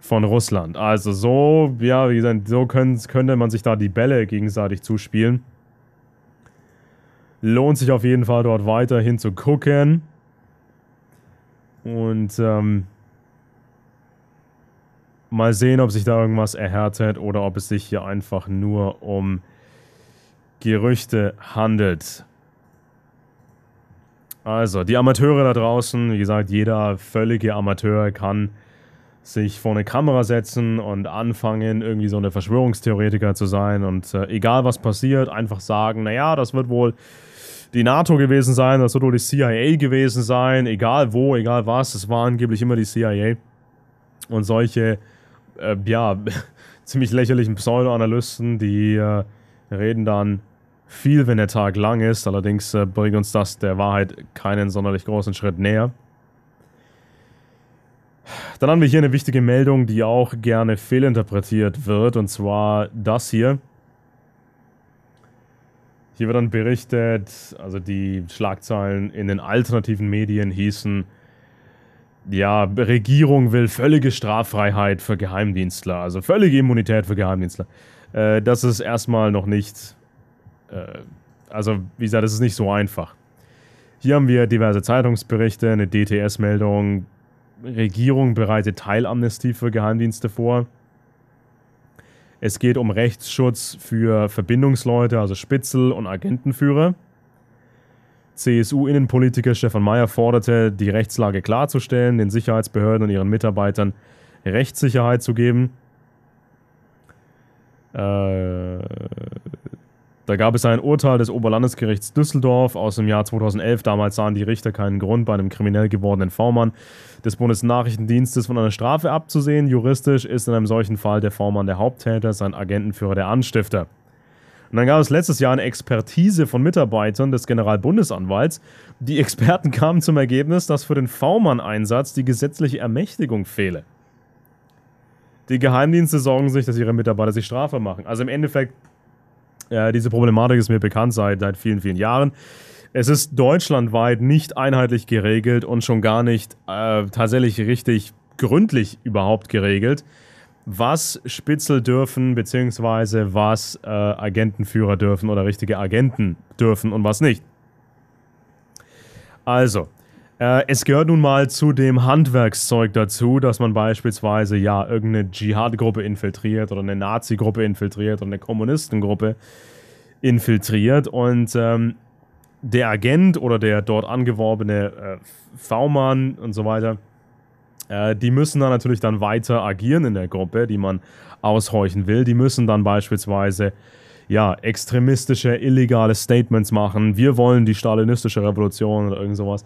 von Russland. Also so, ja, wie gesagt, so können, könnte man sich da die Bälle gegenseitig zuspielen. Lohnt sich auf jeden Fall dort weiterhin zu gucken. Und ähm, mal sehen, ob sich da irgendwas erhärtet oder ob es sich hier einfach nur um Gerüchte handelt. Also, die Amateure da draußen, wie gesagt, jeder völlige Amateur kann sich vor eine Kamera setzen und anfangen, irgendwie so eine Verschwörungstheoretiker zu sein und äh, egal was passiert, einfach sagen, naja, das wird wohl die NATO gewesen sein, das wird wohl die CIA gewesen sein, egal wo, egal was, es war angeblich immer die CIA. Und solche, äh, ja, ziemlich lächerlichen Pseudoanalysten, die äh, reden dann viel, wenn der Tag lang ist. Allerdings äh, bringt uns das der Wahrheit keinen sonderlich großen Schritt näher. Dann haben wir hier eine wichtige Meldung, die auch gerne fehlinterpretiert wird, und zwar das hier. Hier wird dann berichtet, also die Schlagzeilen in den alternativen Medien hießen, ja, Regierung will völlige Straffreiheit für Geheimdienstler, also völlige Immunität für Geheimdienstler. Äh, das ist erstmal noch nicht äh, also, wie gesagt, es ist nicht so einfach. Hier haben wir diverse Zeitungsberichte, eine DTS-Meldung, Regierung bereitet Teilamnestie für Geheimdienste vor. Es geht um Rechtsschutz für Verbindungsleute, also Spitzel und Agentenführer. CSU-Innenpolitiker Stefan Mayer forderte, die Rechtslage klarzustellen, den Sicherheitsbehörden und ihren Mitarbeitern Rechtssicherheit zu geben. Äh, da gab es ein Urteil des Oberlandesgerichts Düsseldorf aus dem Jahr 2011. Damals sahen die Richter keinen Grund, bei einem kriminell gewordenen V-Mann des Bundesnachrichtendienstes von einer Strafe abzusehen. Juristisch ist in einem solchen Fall der V-Mann der Haupttäter, sein Agentenführer der Anstifter. Und dann gab es letztes Jahr eine Expertise von Mitarbeitern des Generalbundesanwalts. Die Experten kamen zum Ergebnis, dass für den V-Mann-Einsatz die gesetzliche Ermächtigung fehle. Die Geheimdienste sorgen sich, dass ihre Mitarbeiter sich Strafe machen. Also im Endeffekt äh, diese Problematik ist mir bekannt seit, seit vielen, vielen Jahren. Es ist deutschlandweit nicht einheitlich geregelt und schon gar nicht äh, tatsächlich richtig gründlich überhaupt geregelt, was Spitzel dürfen, beziehungsweise was äh, Agentenführer dürfen oder richtige Agenten dürfen und was nicht. Also, äh, es gehört nun mal zu dem Handwerkszeug dazu, dass man beispielsweise ja irgendeine Dschihad-Gruppe infiltriert oder eine Nazi-Gruppe infiltriert oder eine Kommunistengruppe infiltriert und ähm, der Agent oder der dort angeworbene äh, V-Mann und so weiter, äh, die müssen dann natürlich dann weiter agieren in der Gruppe, die man aushorchen will. Die müssen dann beispielsweise ja, extremistische, illegale Statements machen. Wir wollen die stalinistische Revolution oder irgend sowas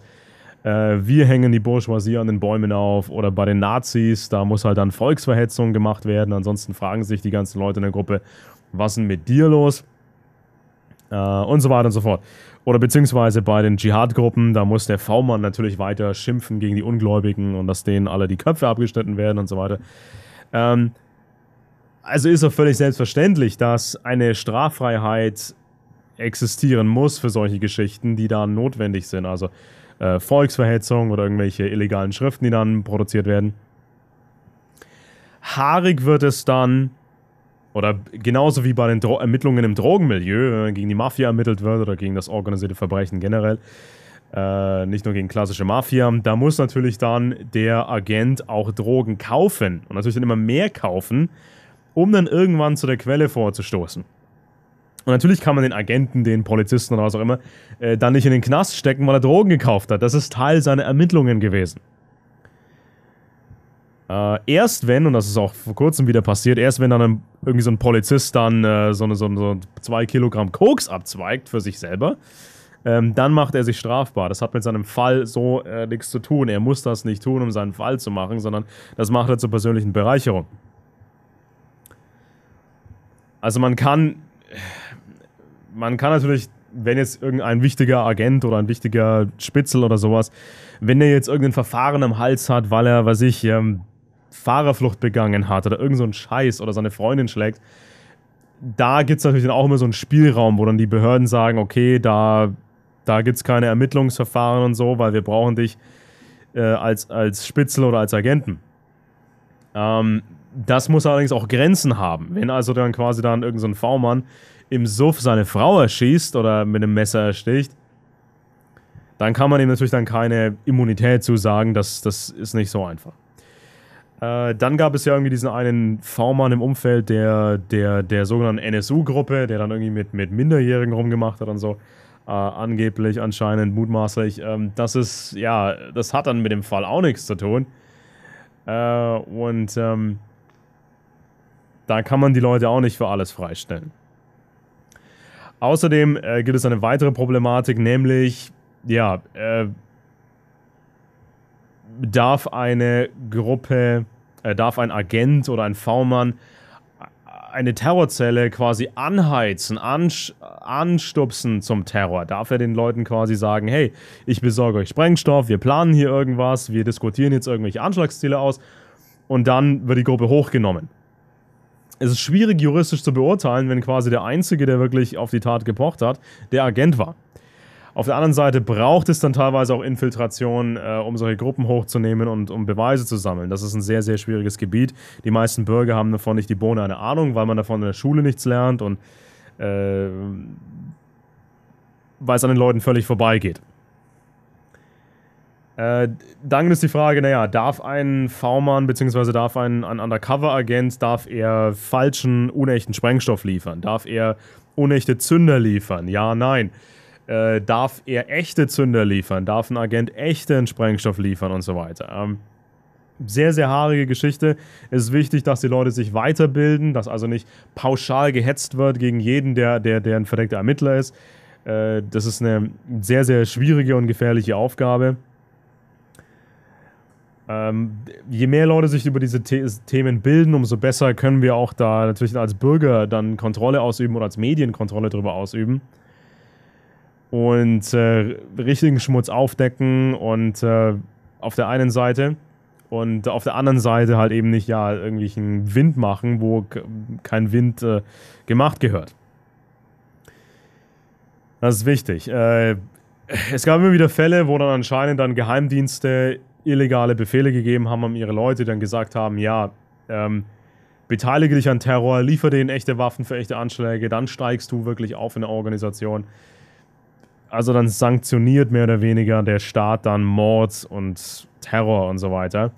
äh, wir hängen die Bourgeoisie an den Bäumen auf oder bei den Nazis, da muss halt dann Volksverhetzung gemacht werden. Ansonsten fragen sich die ganzen Leute in der Gruppe, was ist denn mit dir los? Äh, und so weiter und so fort. Oder beziehungsweise bei den Dschihad-Gruppen, da muss der V-Mann natürlich weiter schimpfen gegen die Ungläubigen und dass denen alle die Köpfe abgeschnitten werden und so weiter. Ähm, also ist doch völlig selbstverständlich, dass eine Straffreiheit existieren muss für solche Geschichten, die da notwendig sind. Also äh, Volksverhetzung oder irgendwelche illegalen Schriften, die dann produziert werden. Haarig wird es dann, oder genauso wie bei den Dro Ermittlungen im Drogenmilieu, wenn gegen die Mafia ermittelt wird oder gegen das organisierte Verbrechen generell, äh, nicht nur gegen klassische Mafia, da muss natürlich dann der Agent auch Drogen kaufen und natürlich dann immer mehr kaufen, um dann irgendwann zu der Quelle vorzustoßen. Und natürlich kann man den Agenten, den Polizisten oder was auch immer, äh, dann nicht in den Knast stecken, weil er Drogen gekauft hat. Das ist Teil seiner Ermittlungen gewesen. Äh, erst wenn, und das ist auch vor kurzem wieder passiert, erst wenn dann ein, irgendwie so ein Polizist dann äh, so, eine, so, so zwei Kilogramm Koks abzweigt für sich selber, ähm, dann macht er sich strafbar. Das hat mit seinem Fall so äh, nichts zu tun. Er muss das nicht tun, um seinen Fall zu machen, sondern das macht er zur persönlichen Bereicherung. Also man kann man kann natürlich, wenn jetzt irgendein wichtiger Agent oder ein wichtiger Spitzel oder sowas, wenn der jetzt irgendein Verfahren am Hals hat, weil er, weiß ich, ähm, Fahrerflucht begangen hat oder irgend so Scheiß oder seine Freundin schlägt, da gibt es natürlich dann auch immer so einen Spielraum, wo dann die Behörden sagen, okay, da, da gibt es keine Ermittlungsverfahren und so, weil wir brauchen dich äh, als, als Spitzel oder als Agenten. Ähm, das muss allerdings auch Grenzen haben. Wenn also dann quasi dann irgendein so V-Mann im Suff seine Frau erschießt oder mit einem Messer ersticht, dann kann man ihm natürlich dann keine Immunität zusagen. Das, das ist nicht so einfach. Äh, dann gab es ja irgendwie diesen einen V-Mann im Umfeld der, der, der sogenannten NSU-Gruppe, der dann irgendwie mit, mit Minderjährigen rumgemacht hat und so. Äh, angeblich, anscheinend, mutmaßlich. Ähm, das ist, ja, das hat dann mit dem Fall auch nichts zu tun. Äh, und ähm, da kann man die Leute auch nicht für alles freistellen. Außerdem äh, gibt es eine weitere Problematik, nämlich, ja, äh, darf eine Gruppe, äh, darf ein Agent oder ein V-Mann eine Terrorzelle quasi anheizen, ans anstupsen zum Terror. Darf er den Leuten quasi sagen, hey, ich besorge euch Sprengstoff, wir planen hier irgendwas, wir diskutieren jetzt irgendwelche Anschlagsziele aus und dann wird die Gruppe hochgenommen es ist schwierig juristisch zu beurteilen, wenn quasi der Einzige, der wirklich auf die Tat gepocht hat, der Agent war. Auf der anderen Seite braucht es dann teilweise auch Infiltrationen, äh, um solche Gruppen hochzunehmen und um Beweise zu sammeln. Das ist ein sehr, sehr schwieriges Gebiet. Die meisten Bürger haben davon nicht die Bohne eine Ahnung, weil man davon in der Schule nichts lernt und äh, weil es an den Leuten völlig vorbeigeht. Äh, dann ist die Frage, naja, darf ein V-Mann bzw. darf ein, ein Undercover-Agent, darf er falschen, unechten Sprengstoff liefern? Darf er unechte Zünder liefern? Ja, nein. Äh, darf er echte Zünder liefern? Darf ein Agent echten Sprengstoff liefern und so weiter? Ähm, sehr, sehr haarige Geschichte. Es ist wichtig, dass die Leute sich weiterbilden, dass also nicht pauschal gehetzt wird gegen jeden, der, der, der ein verdeckter Ermittler ist. Äh, das ist eine sehr, sehr schwierige und gefährliche Aufgabe ähm, je mehr Leute sich über diese The Themen bilden, umso besser können wir auch da natürlich als Bürger dann Kontrolle ausüben oder als Medien Kontrolle darüber ausüben und äh, richtigen Schmutz aufdecken und äh, auf der einen Seite und auf der anderen Seite halt eben nicht ja irgendwelchen Wind machen, wo kein Wind äh, gemacht gehört. Das ist wichtig. Äh, es gab immer wieder Fälle, wo dann anscheinend dann Geheimdienste illegale Befehle gegeben haben an ihre Leute, die dann gesagt haben, ja, ähm, beteilige dich an Terror, liefere denen echte Waffen für echte Anschläge, dann steigst du wirklich auf in der Organisation. Also dann sanktioniert mehr oder weniger der Staat dann Mord und Terror und so weiter.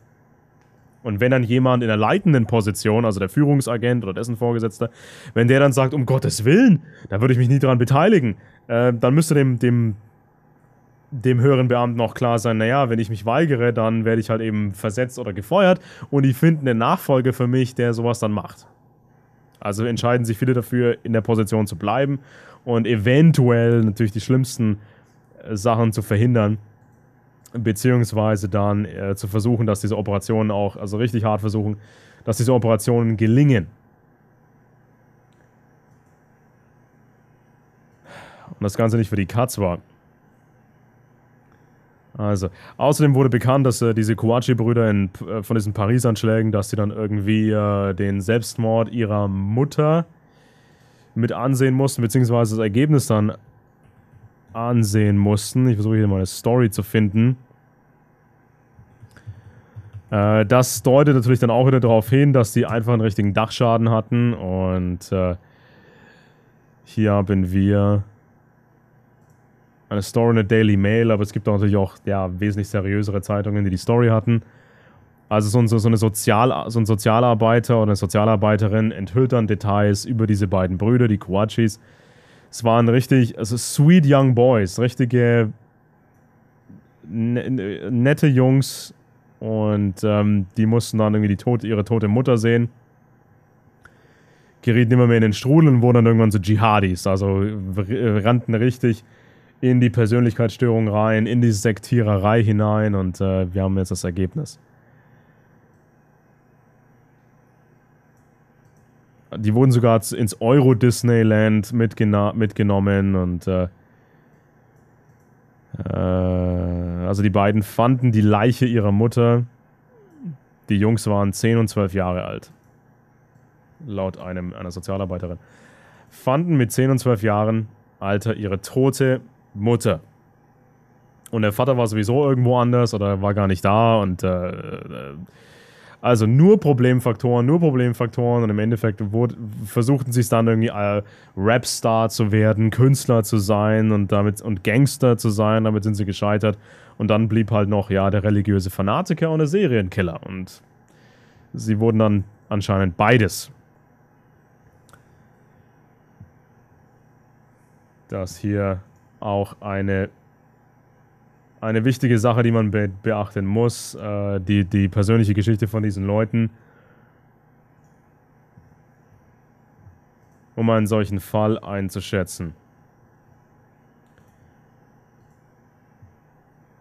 Und wenn dann jemand in der leitenden Position, also der Führungsagent oder dessen Vorgesetzter, wenn der dann sagt, um Gottes Willen, da würde ich mich nie daran beteiligen, äh, dann müsste dem, dem dem höheren Beamten auch klar sein, naja, wenn ich mich weigere, dann werde ich halt eben versetzt oder gefeuert und die finden einen Nachfolger für mich, der sowas dann macht. Also entscheiden sich viele dafür, in der Position zu bleiben und eventuell natürlich die schlimmsten äh, Sachen zu verhindern, beziehungsweise dann äh, zu versuchen, dass diese Operationen auch, also richtig hart versuchen, dass diese Operationen gelingen. Und das Ganze nicht für die Katz war. Also, außerdem wurde bekannt, dass äh, diese Kouachi-Brüder äh, von diesen Paris-Anschlägen, dass sie dann irgendwie äh, den Selbstmord ihrer Mutter mit ansehen mussten, beziehungsweise das Ergebnis dann ansehen mussten. Ich versuche hier mal eine Story zu finden. Äh, das deutet natürlich dann auch wieder darauf hin, dass die einfach einen richtigen Dachschaden hatten und äh, hier haben wir eine Story in der Daily Mail, aber es gibt auch natürlich auch ja, wesentlich seriösere Zeitungen, die die Story hatten. Also so, so, so, eine Sozial, so ein Sozialarbeiter oder eine Sozialarbeiterin enthüllt dann Details über diese beiden Brüder, die Coachis. Es waren richtig, also sweet young boys, richtige ne, ne, nette Jungs und ähm, die mussten dann irgendwie die tote, ihre tote Mutter sehen. Gerieten immer mehr in den Strudel und wurden dann irgendwann so Jihadis, also rannten richtig in die Persönlichkeitsstörung rein, in die Sektiererei hinein und äh, wir haben jetzt das Ergebnis. Die wurden sogar ins Euro-Disneyland mitgenommen und äh, äh, also die beiden fanden die Leiche ihrer Mutter. Die Jungs waren 10 und 12 Jahre alt. Laut einem, einer Sozialarbeiterin. Fanden mit 10 und 12 Jahren Alter ihre tote Mutter. Und der Vater war sowieso irgendwo anders oder war gar nicht da und äh, äh also nur Problemfaktoren, nur Problemfaktoren und im Endeffekt wurde, versuchten sie es dann irgendwie äh, Rapstar zu werden, Künstler zu sein und damit und Gangster zu sein, damit sind sie gescheitert und dann blieb halt noch ja der religiöse Fanatiker und der Serienkiller und sie wurden dann anscheinend beides. Das hier auch eine, eine wichtige Sache, die man be beachten muss, äh, die, die persönliche Geschichte von diesen Leuten. um einen solchen Fall einzuschätzen.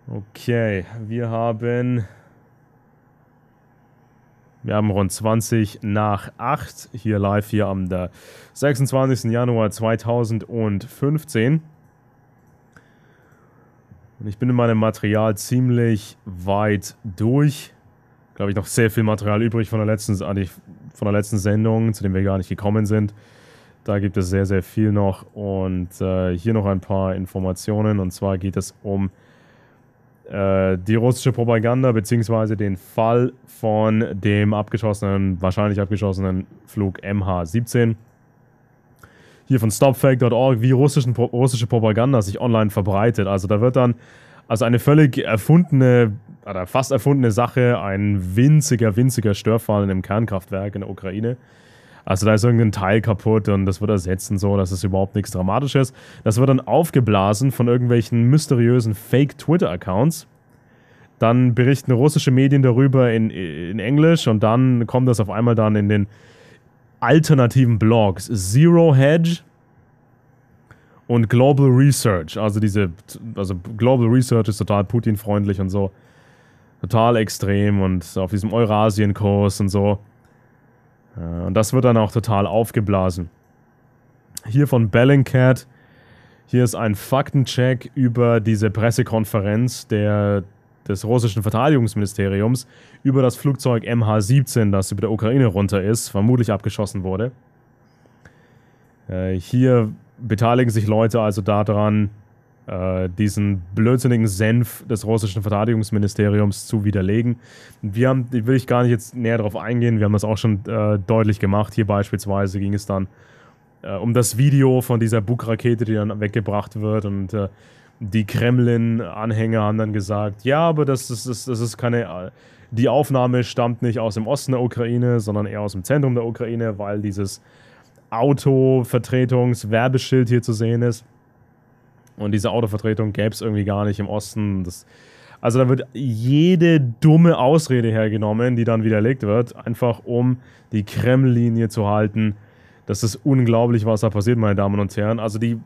Okay, wir haben wir haben rund 20 nach 8 hier live hier am 26. Äh, Januar 2015. Und ich bin in meinem Material ziemlich weit durch. Glaube ich, noch sehr viel Material übrig von der letzten, von der letzten Sendung, zu dem wir gar nicht gekommen sind. Da gibt es sehr, sehr viel noch. Und äh, hier noch ein paar Informationen. Und zwar geht es um äh, die russische Propaganda beziehungsweise den Fall von dem abgeschossenen, wahrscheinlich abgeschossenen Flug MH17 hier von stopfake.org, wie russischen, russische Propaganda sich online verbreitet. Also da wird dann also eine völlig erfundene oder fast erfundene Sache, ein winziger, winziger Störfall in einem Kernkraftwerk in der Ukraine. Also da ist irgendein Teil kaputt und das wird ersetzt und so, das ist überhaupt nichts Dramatisches. Das wird dann aufgeblasen von irgendwelchen mysteriösen Fake-Twitter-Accounts. Dann berichten russische Medien darüber in, in Englisch und dann kommt das auf einmal dann in den alternativen Blogs Zero Hedge und Global Research. Also diese, also Global Research ist total Putin-freundlich und so. Total extrem und auf diesem Eurasienkurs und so. Äh, und das wird dann auch total aufgeblasen. Hier von Bellingcat. Hier ist ein Faktencheck über diese Pressekonferenz der des russischen Verteidigungsministeriums über das Flugzeug MH17, das über der Ukraine runter ist, vermutlich abgeschossen wurde. Äh, hier beteiligen sich Leute also daran, äh, diesen blödsinnigen Senf des russischen Verteidigungsministeriums zu widerlegen. Wir haben, will ich gar nicht jetzt näher darauf eingehen, wir haben das auch schon äh, deutlich gemacht. Hier beispielsweise ging es dann äh, um das Video von dieser Bug-Rakete, die dann weggebracht wird und äh, die Kremlin-Anhänger haben dann gesagt, ja, aber das ist, das, das ist keine. Die Aufnahme stammt nicht aus dem Osten der Ukraine, sondern eher aus dem Zentrum der Ukraine, weil dieses Autovertretungs-Werbeschild hier zu sehen ist. Und diese Autovertretung gäbe es irgendwie gar nicht im Osten. Das, also da wird jede dumme Ausrede hergenommen, die dann widerlegt wird, einfach um die Kremlinie zu halten. Das ist unglaublich, was da passiert, meine Damen und Herren. Also die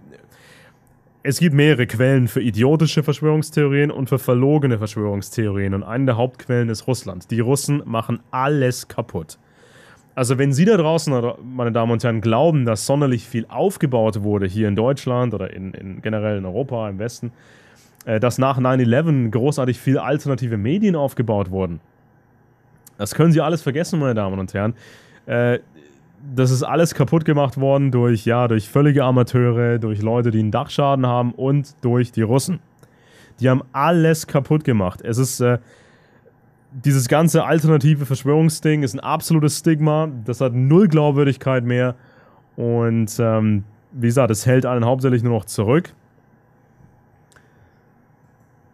es gibt mehrere Quellen für idiotische Verschwörungstheorien und für verlogene Verschwörungstheorien. Und eine der Hauptquellen ist Russland. Die Russen machen alles kaputt. Also wenn Sie da draußen, meine Damen und Herren, glauben, dass sonderlich viel aufgebaut wurde hier in Deutschland oder in, in generell in Europa, im Westen, äh, dass nach 9-11 großartig viel alternative Medien aufgebaut wurden. Das können Sie alles vergessen, meine Damen und Herren. Äh, das ist alles kaputt gemacht worden durch, ja, durch völlige Amateure, durch Leute, die einen Dachschaden haben und durch die Russen. Die haben alles kaputt gemacht. Es ist, äh, dieses ganze alternative Verschwörungsding ist ein absolutes Stigma. Das hat null Glaubwürdigkeit mehr. Und ähm, wie gesagt, es hält einen hauptsächlich nur noch zurück.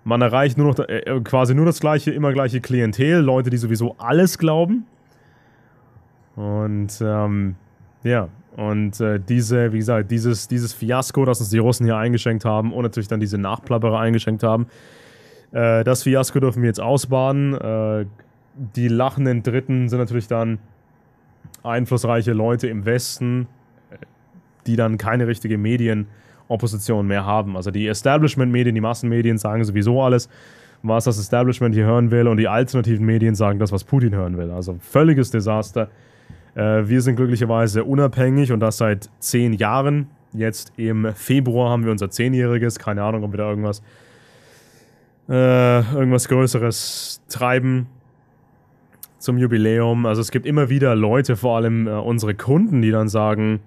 Man erreicht nur noch äh, äh quasi nur das gleiche, immer gleiche Klientel, Leute, die sowieso alles glauben und ähm, ja, und äh, diese, wie gesagt, dieses, dieses Fiasko, das uns die Russen hier eingeschenkt haben und natürlich dann diese Nachplapperer eingeschenkt haben, äh, das Fiasko dürfen wir jetzt ausbaden. Äh, die lachenden Dritten sind natürlich dann einflussreiche Leute im Westen, die dann keine richtige Medienopposition mehr haben. Also die Establishment-Medien, die Massenmedien sagen sowieso alles, was das Establishment hier hören will und die alternativen Medien sagen das, was Putin hören will. Also völliges Desaster. Äh, wir sind glücklicherweise unabhängig und das seit zehn Jahren. Jetzt im Februar haben wir unser zehnjähriges. Keine Ahnung, ob wir da irgendwas, äh, irgendwas Größeres treiben zum Jubiläum. Also es gibt immer wieder Leute, vor allem äh, unsere Kunden, die dann sagen,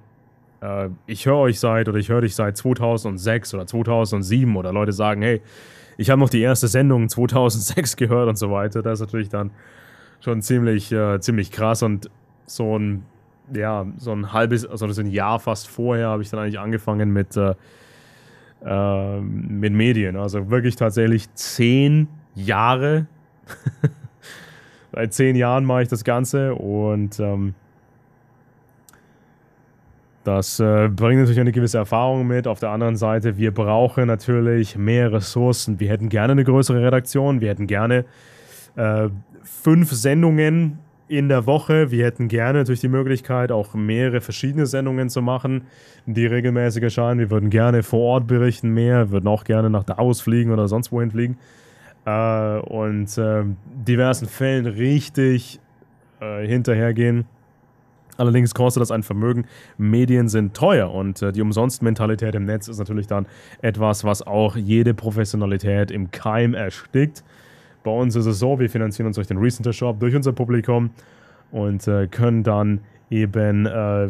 äh, ich höre euch seit oder ich höre dich seit 2006 oder 2007 oder Leute sagen, hey, ich habe noch die erste Sendung 2006 gehört und so weiter. Das ist natürlich dann schon ziemlich, äh, ziemlich krass und so ein, ja, so ein halbes, also so ein Jahr fast vorher habe ich dann eigentlich angefangen mit, äh, ähm, mit Medien. Also wirklich tatsächlich zehn Jahre. Seit zehn Jahren mache ich das Ganze und ähm, das äh, bringt natürlich eine gewisse Erfahrung mit. Auf der anderen Seite, wir brauchen natürlich mehr Ressourcen. Wir hätten gerne eine größere Redaktion, wir hätten gerne äh, fünf Sendungen in der Woche. Wir hätten gerne natürlich die Möglichkeit, auch mehrere verschiedene Sendungen zu machen, die regelmäßig erscheinen. Wir würden gerne vor Ort berichten mehr, würden auch gerne nach Davos fliegen oder sonst wohin fliegen. Äh, und äh, diversen Fällen richtig äh, hinterhergehen. Allerdings kostet das ein Vermögen. Medien sind teuer und äh, die Umsonstmentalität im Netz ist natürlich dann etwas, was auch jede Professionalität im Keim erstickt. Bei uns ist es so, wir finanzieren uns durch den Recenter Shop, durch unser Publikum und äh, können dann eben äh,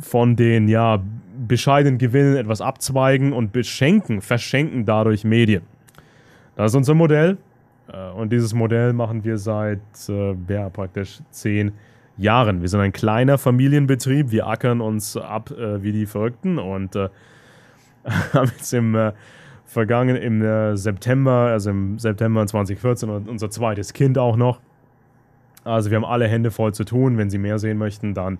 von den ja bescheidenen Gewinnen etwas abzweigen und beschenken, verschenken dadurch Medien. Das ist unser Modell äh, und dieses Modell machen wir seit äh, ja, praktisch zehn Jahren. Wir sind ein kleiner Familienbetrieb, wir ackern uns ab äh, wie die Verrückten und äh, haben jetzt im vergangen im äh, September, also im September 2014 unser zweites Kind auch noch. Also wir haben alle Hände voll zu tun. Wenn Sie mehr sehen möchten, dann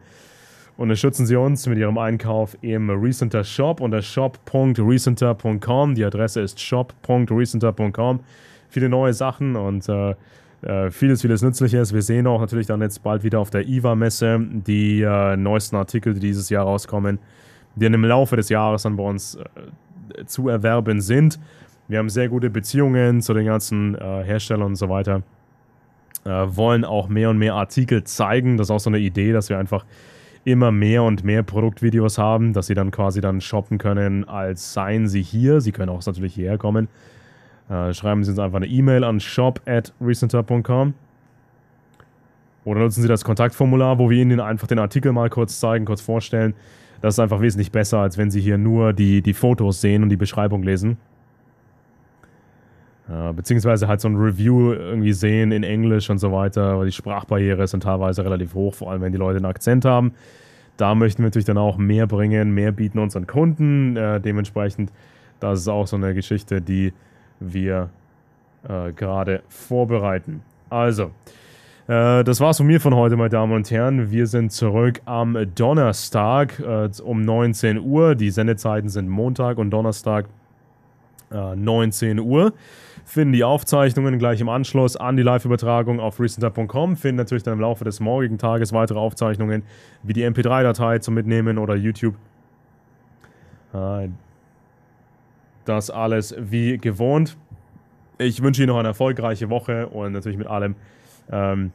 unterstützen Sie uns mit Ihrem Einkauf im Recenter Shop unter shop.recenter.com. Die Adresse ist shop.recenter.com. Viele neue Sachen und äh, äh vieles, vieles Nützliches. Wir sehen auch natürlich dann jetzt bald wieder auf der IWA-Messe die äh, neuesten Artikel, die dieses Jahr rauskommen, die dann im Laufe des Jahres dann bei uns äh, zu erwerben sind. Wir haben sehr gute Beziehungen zu den ganzen äh, Herstellern und so weiter. Äh, wollen auch mehr und mehr Artikel zeigen. Das ist auch so eine Idee, dass wir einfach immer mehr und mehr Produktvideos haben, dass sie dann quasi dann shoppen können, als seien sie hier. Sie können auch natürlich hierher kommen. Äh, schreiben Sie uns einfach eine E-Mail an shop.recenter.com Oder nutzen Sie das Kontaktformular, wo wir Ihnen einfach den Artikel mal kurz zeigen, kurz vorstellen. Das ist einfach wesentlich besser, als wenn sie hier nur die, die Fotos sehen und die Beschreibung lesen. Äh, beziehungsweise halt so ein Review irgendwie sehen in Englisch und so weiter, weil die Sprachbarriere ist dann teilweise relativ hoch, vor allem wenn die Leute einen Akzent haben. Da möchten wir natürlich dann auch mehr bringen, mehr bieten unseren Kunden. Äh, dementsprechend, das ist auch so eine Geschichte, die wir äh, gerade vorbereiten. Also, äh, das war's von mir von heute, meine Damen und Herren. Wir sind zurück am Donnerstag äh, um 19 Uhr. Die Sendezeiten sind Montag und Donnerstag 19 äh, Uhr. Finden die Aufzeichnungen gleich im Anschluss an die Live-Übertragung auf recenter.com. Finden natürlich dann im Laufe des morgigen Tages weitere Aufzeichnungen wie die MP3-Datei zum Mitnehmen oder YouTube. Das alles wie gewohnt. Ich wünsche Ihnen noch eine erfolgreiche Woche und natürlich mit allem ähm,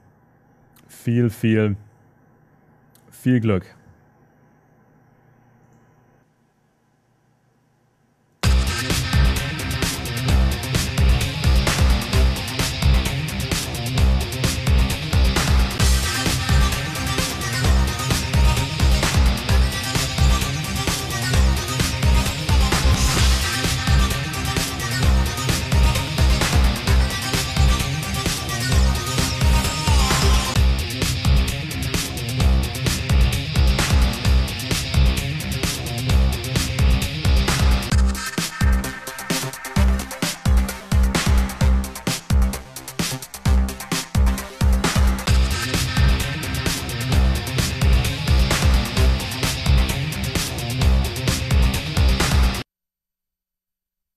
viel, viel, viel Glück.